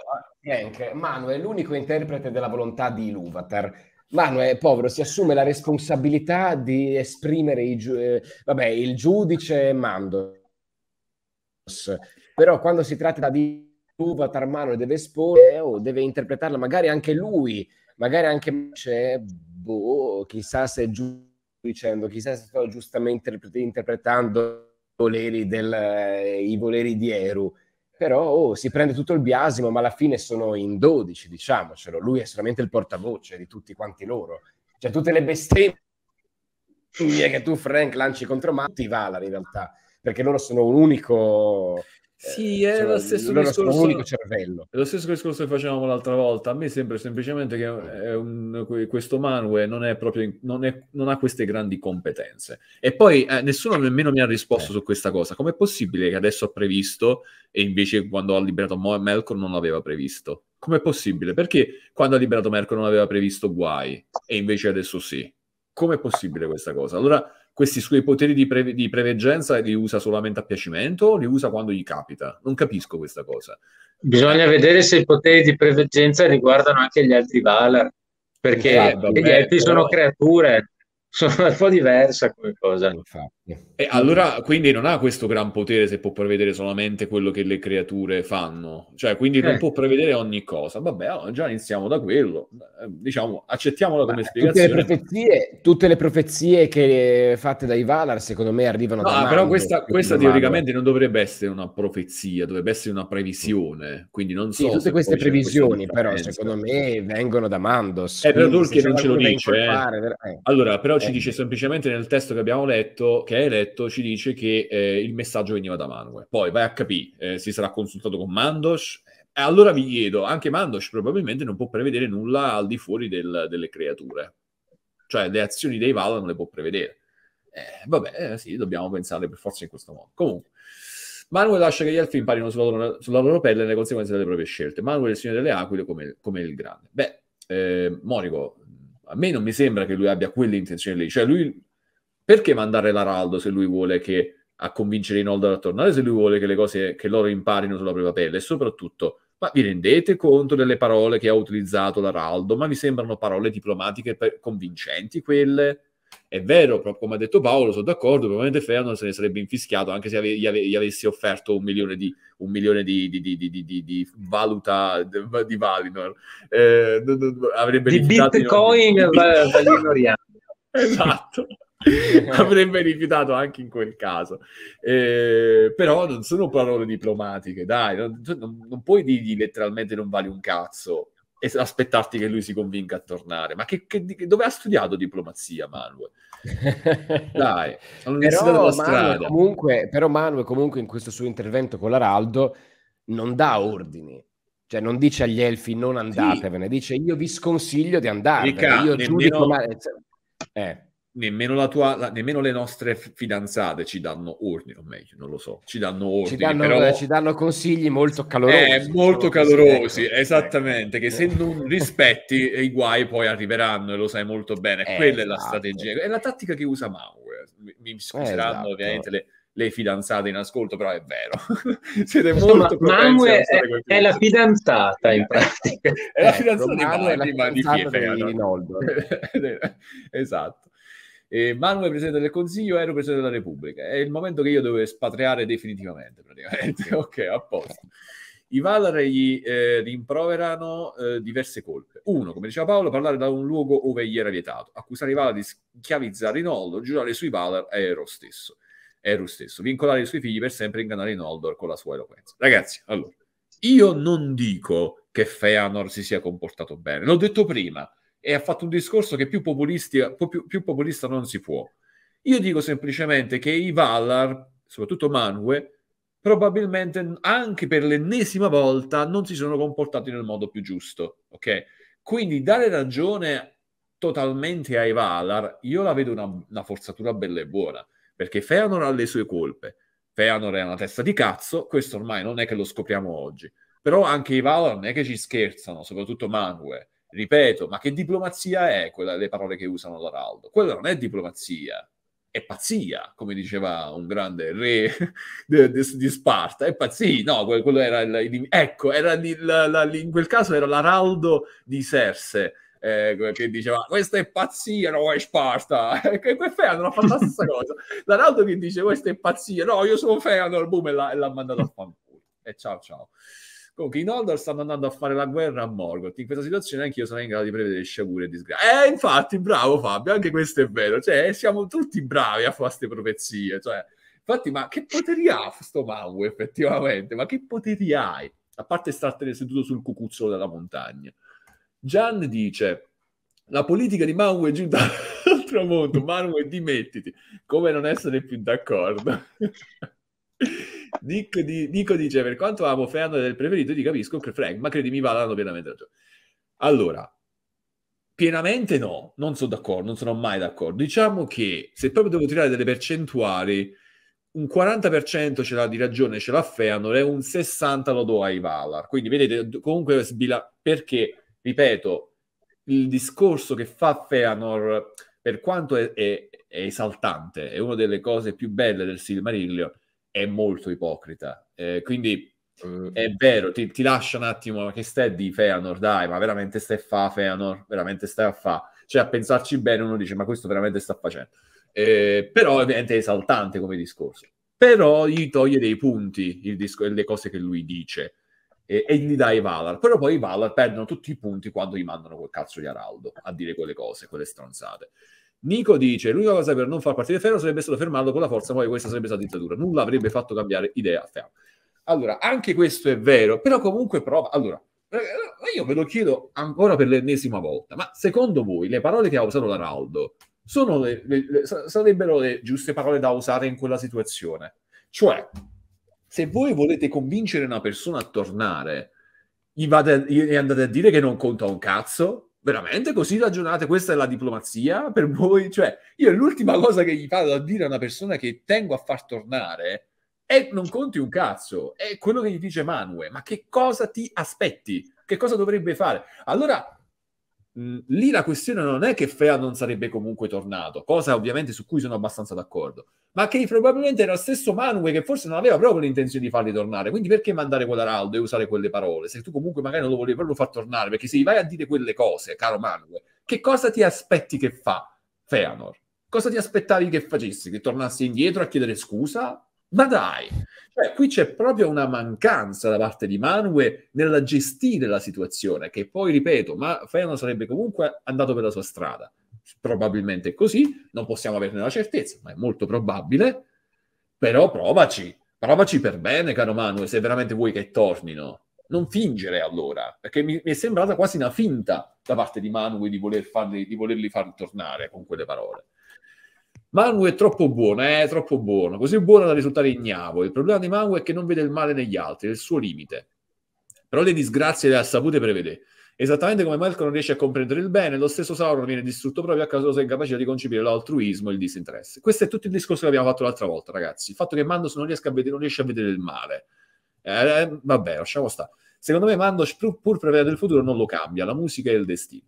Frank, Manu è l'unico interprete della volontà di Iluvatar. Manu è povero, si assume la responsabilità di esprimere giu- eh, vabbè, il giudice Mando. Però quando si tratta di Iluvatar, Manu deve esporre eh, o oh, deve interpretarla magari anche lui, magari anche c'è, cioè, boh, chissà se giù dicendo, chissà se sto giustamente interpretando i voleri, del, eh, i voleri di Eru però oh, si prende tutto il biasimo, ma alla fine sono in 12, diciamocelo. Lui è solamente il portavoce di tutti quanti loro. Cioè, tutte le bestemmie che tu, Frank, lanci contro Matti, valano in realtà, perché loro sono un unico eh, sì, è cioè, lo stesso discorso. Lo stesso discorso che facevamo l'altra volta. A me sembra semplicemente che un, questo Manue non, è proprio, non, è, non, ha queste grandi competenze. E poi eh, nessuno nemmeno mi ha risposto eh. su questa cosa. Com'è possibile che adesso ha previsto e invece quando ha liberato Mo- Melkor non l'aveva previsto? Com'è possibile? Perché quando ha liberato Melkor non aveva previsto guai e invece adesso sì? Com'è possibile questa cosa? Allora questi suoi poteri di, pre- di preveggenza li usa solamente a piacimento o li usa quando gli capita? Non capisco questa cosa. Bisogna cioè, vedere se i poteri di preveggenza riguardano anche gli altri Valar, perché eh, vabbè, gli altri sono creature, sono un po' diversa come cosa. Infatti. E allora quindi non ha questo gran potere se può prevedere solamente quello che le creature fanno, cioè quindi eh. non può prevedere ogni cosa. Vabbè, oh, già iniziamo da quello, eh, diciamo, accettiamola come Ma spiegazione. Tutte le, profezie, tutte le profezie che eh, fatte dai Valar, secondo me, arrivano no, da. Ah, però questa, questa teoricamente non dovrebbe essere una profezia, dovrebbe essere una previsione. Quindi non so. Sì, tutte queste previsioni, però, secondo me, vengono da Mandos. Eh, però Durkin non ce lo dice. Eh. eh. Allora, però ci eh. dice semplicemente nel testo che abbiamo letto che che ha eletto ci dice che eh, il messaggio veniva da Manuel. Poi vai a capire, eh, si sarà consultato con Mandosh. E allora vi chiedo, anche Mandosh probabilmente non può prevedere nulla al di fuori del, delle creature. Cioè le azioni dei Vala non le può prevedere. Eh, vabbè, eh, sì, dobbiamo pensare per forza in questo modo. Comunque. Manuel lascia che gli elfi imparino sulla loro, sulla loro pelle le conseguenze delle proprie scelte. Manuel è il signore delle aquile come, come il grande. Beh, eh, Monico, a me non mi sembra che lui abbia quelle intenzioni lì. Cioè, lui perché mandare l'Araldo se lui vuole che a convincere i Noldor a tornare, se lui vuole che le cose che loro imparino sulla propria pelle? E soprattutto, ma vi rendete conto delle parole che ha utilizzato l'Araldo? Ma vi sembrano parole diplomatiche convincenti quelle? È vero, come ha detto Paolo, sono d'accordo, probabilmente Ferdinand se ne sarebbe infischiato anche se ave- gli, ave- gli, avessi offerto un milione di, un milione di, di, di valuta di Valinor. Eh, avrebbe di Bitcoin, non... Bitcoin. esatto. avrebbe rifiutato anche in quel caso. Eh, però non sono parole diplomatiche, dai, non, non, non puoi dirgli letteralmente non vali un cazzo e aspettarti che lui si convinca a tornare. Ma che, che, che dove ha studiato diplomazia Manuel? Dai, non è però, della strada. comunque, però Manuel comunque in questo suo intervento con l'Araldo non dà ordini. Cioè non dice agli elfi non andatevene, sì. dice io vi sconsiglio di andare. Io nemmeno... giudico... Eh nemmeno, la tua, la, nemmeno le nostre fidanzate ci danno ordini, o meglio, non lo so, ci danno ordini. Ci danno, però... ci danno consigli molto eh, calorosi. Eh, molto calorosi, ecco, esattamente, ecco. che eh. se non rispetti eh, i guai poi arriveranno e lo sai molto bene. Eh, Quella esatto. è la esatto. strategia, è la tattica che usa Mauer. Mi, mi scuseranno eh, esatto. ovviamente le, le fidanzate in ascolto, però è vero. Siete Insomma, molto Manu è, è la fidanzata in pratica. è la fidanzata ecco, di Manu, di, di esatto eh, Manuel Presidente del Consiglio, ero Presidente della Repubblica. È il momento che io devo espatriare definitivamente, praticamente. ok, a posto. I Valar gli eh, rimproverano eh, diverse colpe. Uno, come diceva Paolo, parlare da un luogo ove gli era vietato. Accusare i Valar di schiavizzare Inoldo, giurare sui Valar a Ero stesso. Ero stesso. Vincolare i suoi figli per sempre e ingannare Noldor con la sua eloquenza. Ragazzi, allora, io non dico che Feanor si sia comportato bene. L'ho detto prima e ha fatto un discorso che più, più, più populista non si può. Io dico semplicemente che i Valar, soprattutto Manwe, probabilmente anche per l'ennesima volta non si sono comportati nel modo più giusto. Ok? Quindi dare ragione totalmente ai Valar, io la vedo una, una forzatura bella e buona, perché Feanor ha le sue colpe. Feanor è una testa di cazzo, questo ormai non è che lo scopriamo oggi. Però anche i Valar non è che ci scherzano, soprattutto Manwe ripeto, ma che diplomazia è quella, le parole che usano l'Araldo? Quella non è diplomazia, è pazzia, come diceva un grande re di, Sparta, è pazzia, no, quello era il, ecco, era il, la, la, in quel caso era l'Araldo di Serse, eh, che diceva questa è pazzia, no, è Sparta. che Feanor ha fatto la stessa cosa. L'Araldo che dice questa è pazzia, no, io sono Feanor, boom, e l'ha, e l'ha mandato a fanculo. E ciao ciao. Comunque, i Noldor stanno andando a fare la guerra a Morgoth. In questa situazione anch'io sarei in grado di prevedere sciagure e disgrazie. Eh, infatti, bravo Fabio, anche questo è vero. Cioè, siamo tutti bravi a fare queste profezie. Cioè, infatti, ma che poteri ha questo Mau, effettivamente? Ma che poteri hai? A parte startene seduto sul cucuzzolo della montagna. Gian dice, la politica di Mau è giù dal mondo. Manu, dimettiti. Come non essere più d'accordo? Nico, di, Nico dice, per quanto amo Fernando del preferito, ti capisco, Frank, ma credi mi vadano pienamente ragione. Allora, pienamente no, non sono d'accordo, non sono mai d'accordo. Diciamo che se proprio devo tirare delle percentuali, un 40% ce l'ha di ragione, ce l'ha Feanor, e un 60% lo do ai Valar. Quindi vedete, comunque sbila... Perché, ripeto, il discorso che fa Feanor, per quanto è, è, è esaltante, è una delle cose più belle del Silmarillion, è molto ipocrita. Eh, quindi mm. è vero, ti, ti lascia un attimo, che stai di Feanor, dai, ma veramente stai a fa Feanor? Veramente stai a fa? Cioè a pensarci bene uno dice, ma questo veramente sta facendo. Eh, però ovviamente è esaltante come discorso. Però gli toglie dei punti il disco, le cose che lui dice e, e gli dai i Valar. Però poi i Valar perdono tutti i punti quando gli mandano quel cazzo di Araldo a dire quelle cose, quelle stronzate. Nico dice: L'unica cosa per non far partire Ferro sarebbe stato fermarlo con la forza, poi questa sarebbe stata dittatura. Nulla avrebbe fatto cambiare idea a Ferro. Allora, anche questo è vero, però comunque prova. Allora, eh, eh, io ve lo chiedo ancora per l'ennesima volta, ma secondo voi le parole che ha usato l'Araldo sono le, le, le, sarebbero le giuste parole da usare in quella situazione? Cioè, se voi volete convincere una persona a tornare, gli, vade, gli andate a dire che non conta un cazzo, veramente così ragionate? Questa è la diplomazia per voi? Cioè, io l'ultima cosa che gli vado a dire a una persona che tengo a far tornare è non conti un cazzo, è quello che gli dice Manue, ma che cosa ti aspetti? Che cosa dovrebbe fare? Allora, Mhmm, lì la questione non è che Fea non sarebbe comunque tornato, cosa ovviamente su cui sono abbastanza d'accordo, ma che probabilmente era lo stesso Manue che forse non aveva proprio l'intenzione di farli tornare. Quindi perché mandare quell'araldo e usare quelle parole? Se tu comunque magari non lo volevi proprio far tornare, perché se gli vai a dire quelle cose, caro Manue, che cosa ti aspetti che fa Feanor? Cosa ti aspettavi che facessi? Che tornassi indietro a chiedere scusa? Ma dai, cioè, qui c'è proprio una mancanza da parte di Manue nella gestire la situazione, che poi, ripeto, ma Feyenoord sarebbe comunque andato per la sua strada. Probabilmente è così, non possiamo averne la certezza, ma è molto probabile. Però provaci, provaci per bene, caro Manue, se veramente vuoi che tornino. Non fingere allora, perché mi, mi è sembrata quasi una finta da parte di Manue di, voler farli, di volerli far tornare con quelle parole. Manu è troppo buono, eh, è troppo buono, così buono da risultare ignavo. Il problema di Manu è che non vede il male negli altri, è il suo limite. Però le disgrazie le ha sapute prevedere. Esattamente come Malcolm non riesce a comprendere il bene, lo stesso Sauron viene distrutto proprio a causa della sua incapacità di concepire l'altruismo e il disinteresse. Questo è tutto il discorso che abbiamo fatto l'altra volta, ragazzi. Il fatto che Mandos non, vedere, non riesce a vedere il male. Eh, vabbè, lasciamo stare. Secondo me Mandos, pur prevedendo il futuro, non lo cambia. La musica è il destino.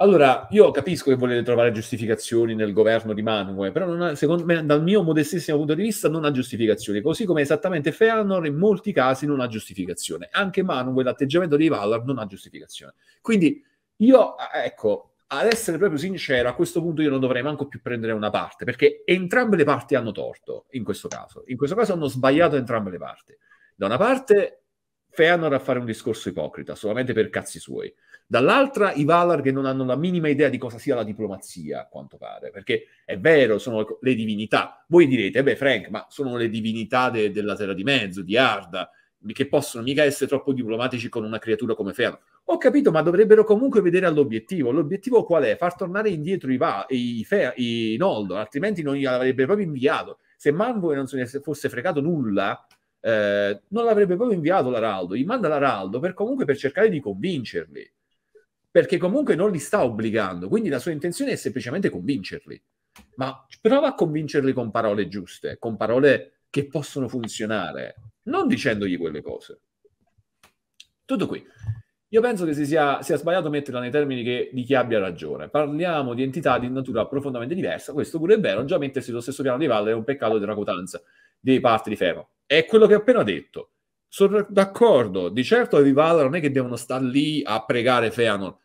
Allora, io capisco che volete trovare giustificazioni nel governo di Manuel, però ha, secondo me, dal mio modestissimo punto di vista, non ha giustificazioni, così come esattamente Feanor in molti casi non ha giustificazione. Anche Manuel, l'atteggiamento di Valar, non ha giustificazione. Quindi io, ecco, ad essere proprio sincero, a questo punto io non dovrei manco più prendere una parte, perché entrambe le parti hanno torto, in questo caso. In questo caso hanno sbagliato entrambe le parti. Da una parte, Feanor a fare un discorso ipocrita, solamente per cazzi suoi dall'altra i Valar che non hanno la minima idea di cosa sia la diplomazia, a quanto pare, perché è vero, sono le divinità. Voi direte, eh beh Frank, ma sono le divinità de- della Terra di Mezzo, di Arda, che possono mica essere troppo diplomatici con una creatura come Feano. Ho capito, ma dovrebbero comunque vedere all'obiettivo. L'obiettivo qual è? Far tornare indietro i, va- i, Fe- i Noldor, altrimenti non gliel'avrebbe proprio inviato. Se Manvo non se ne fosse fregato nulla, eh, non l'avrebbe proprio inviato l'Araldo. Gli manda l'Araldo per comunque per cercare di convincerli perché comunque non li sta obbligando, quindi la sua intenzione è semplicemente convincerli. Ma prova a convincerli con parole giuste, con parole che possono funzionare, non dicendogli quelle cose. Tutto qui. Io penso che si sia, sia sbagliato metterla nei termini che, di chi abbia ragione. Parliamo di entità di natura profondamente diversa, questo pure è vero, già mettersi sullo stesso piano di valle è un peccato della cotanza di parte di ferro. È quello che ho appena detto sono d'accordo, di certo i Rivala non è che devono stare lì a pregare Feanor,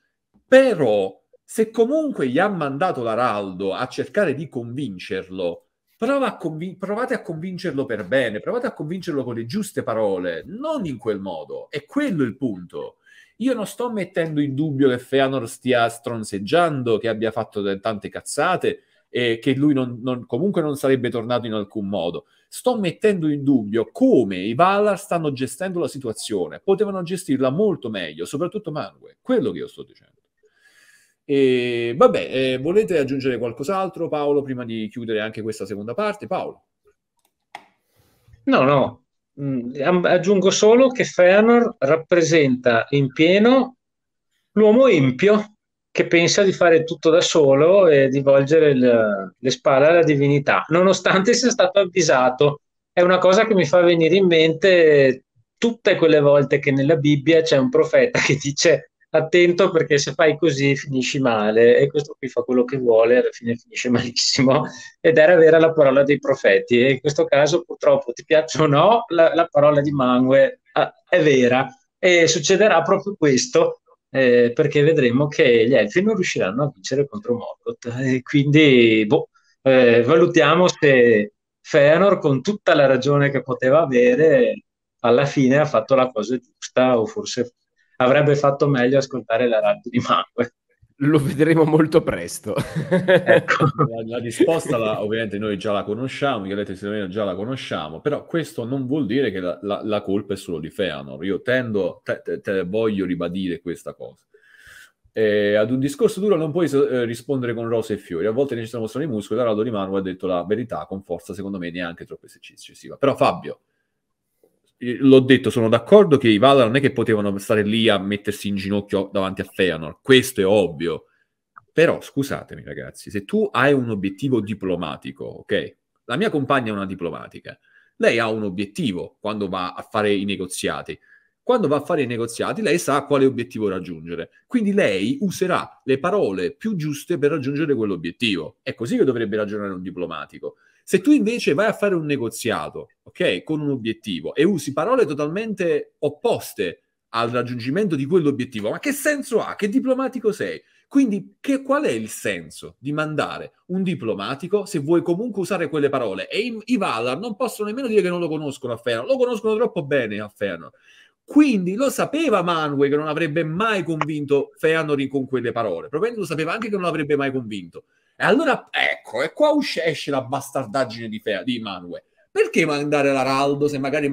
però se comunque gli ha mandato l'Araldo a cercare di convincerlo, a convin- provate a convincerlo per bene, provate a convincerlo con le giuste parole, non in quel modo. È quello il punto. Io non sto mettendo in dubbio che Feanor stia stronzeggiando, che abbia fatto tante cazzate e che lui non, non, comunque non sarebbe tornato in alcun modo sto mettendo in dubbio come i Valar stanno gestendo la situazione. Potevano gestirla molto meglio, soprattutto Mangue, quello che io sto dicendo. E vabbè, eh, volete aggiungere qualcos'altro, Paolo, prima di chiudere anche questa seconda parte? Paolo? No, no. Mm, aggiungo solo che Fëanor rappresenta in pieno l'uomo impio che pensa di fare tutto da solo e di volgere il, le spalle alla divinità, nonostante sia stato avvisato. È una cosa che mi fa venire in mente tutte quelle volte che nella Bibbia c'è un profeta che dice attento perché se fai così finisci male e questo qui fa quello che vuole e alla fine finisce malissimo ed era vera la parola dei profeti e in questo caso purtroppo ti piaccia o no la, la parola di Mangue ah, è vera e succederà proprio questo eh, perché vedremo che gli elfi non riusciranno a vincere contro Morgoth. E quindi, boh, eh, valutiamo se Feanor, con tutta la ragione che poteva avere, alla fine ha fatto la cosa giusta o forse avrebbe fatto meglio ascoltare la radio di Mangue. Lo vedremo molto presto. ecco, la, la, risposta la, ovviamente noi già la conosciamo, Violetta e Silvano già la conosciamo, però questo non vuol dire che la, la colpa è solo di Feanor. Io tendo, te, te, te voglio ribadire questa cosa. Eh, ad un discorso duro non puoi eh, rispondere con rose e fiori, a volte necessitano mostrare i muscoli, Araldo Di Manu ha detto la verità con forza, secondo me neanche troppo eccessiva. Però Fabio, l'ho detto, sono d'accordo che i Valar non è che potevano stare lì a mettersi in ginocchio davanti a Feanor, questo è ovvio. Però, scusatemi ragazzi, se tu hai un obiettivo diplomatico, ok? La mia compagna è una diplomatica. Lei ha un obiettivo quando va a fare i negoziati. Quando va a fare i negoziati, lei sa quale obiettivo raggiungere. Quindi lei userà le parole più giuste per raggiungere quell'obiettivo. È così che dovrebbe ragionare un diplomatico. Se tu invece vai a fare un negoziato, ok, con un obiettivo e usi parole totalmente opposte al raggiungimento di quell'obiettivo, ma che senso ha? Che diplomatico sei? Quindi che, qual è il senso di mandare un diplomatico se vuoi comunque usare quelle parole? E i, i Valar non possono nemmeno dire che non lo conoscono a Fëanor, lo conoscono troppo bene a Fëanor. Quindi lo sapeva Manwë che non avrebbe mai convinto Feanor con quelle parole. Probabilmente lo sapeva anche che non l'avrebbe mai convinto. E allora, ecco, e qua esce la bastardaggine di, Fe- di Manue. Perché mandare l'Araldo se magari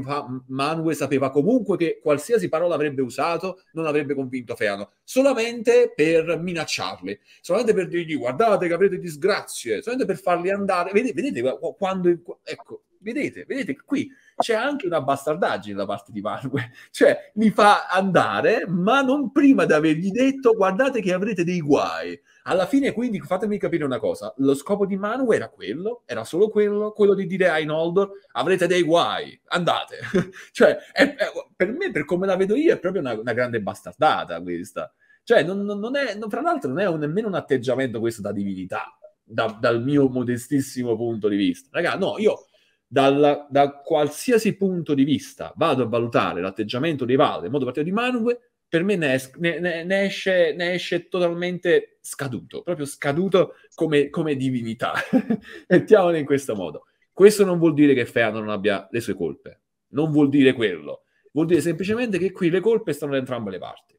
Manue sapeva comunque che qualsiasi parola avrebbe usato non avrebbe convinto Feano? Solamente per minacciarli, solamente per dirgli guardate che avrete disgrazie, solamente per farli andare. Vedete, vedete quando... Ecco, vedete, vedete qui c'è anche una bastardaggine da parte di Mangue, cioè mi fa andare, ma non prima di avergli detto guardate che avrete dei guai. Alla fine, quindi, fatemi capire una cosa: lo scopo di Manu era quello, era solo quello, quello di dire a Einoldor avrete dei guai, andate. cioè, è, è, per me, per come la vedo io, è proprio una, una grande bastardata questa. Cioè, non, non è, non, fra l'altro, non è un, nemmeno un atteggiamento questo da divinità, da, dal mio modestissimo punto di vista. Raga, no, io dal, da qualsiasi punto di vista vado a valutare l'atteggiamento di Val in modo particolare di Manue per me ne, es- ne, ne, esce, ne, esce, totalmente scaduto, proprio scaduto come, come divinità. Mettiamolo in questo modo. Questo non vuol dire che Feano non abbia le sue colpe, non vuol dire quello. Vuol dire semplicemente che qui le colpe stanno da entrambe le parti.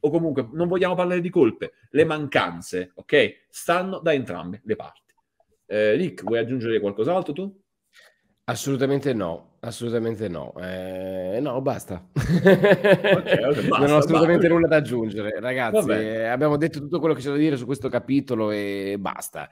O comunque non vogliamo parlare di colpe, le mancanze, ok? Stanno da entrambe le parti. Eh, Rick, vuoi aggiungere qualcos'altro tu? Assolutamente no, assolutamente no. Eh, no, basta. Okay, okay, basta non ho assolutamente basta. nulla da aggiungere, ragazzi. Eh, abbiamo detto tutto quello che c'è da dire su questo capitolo e basta.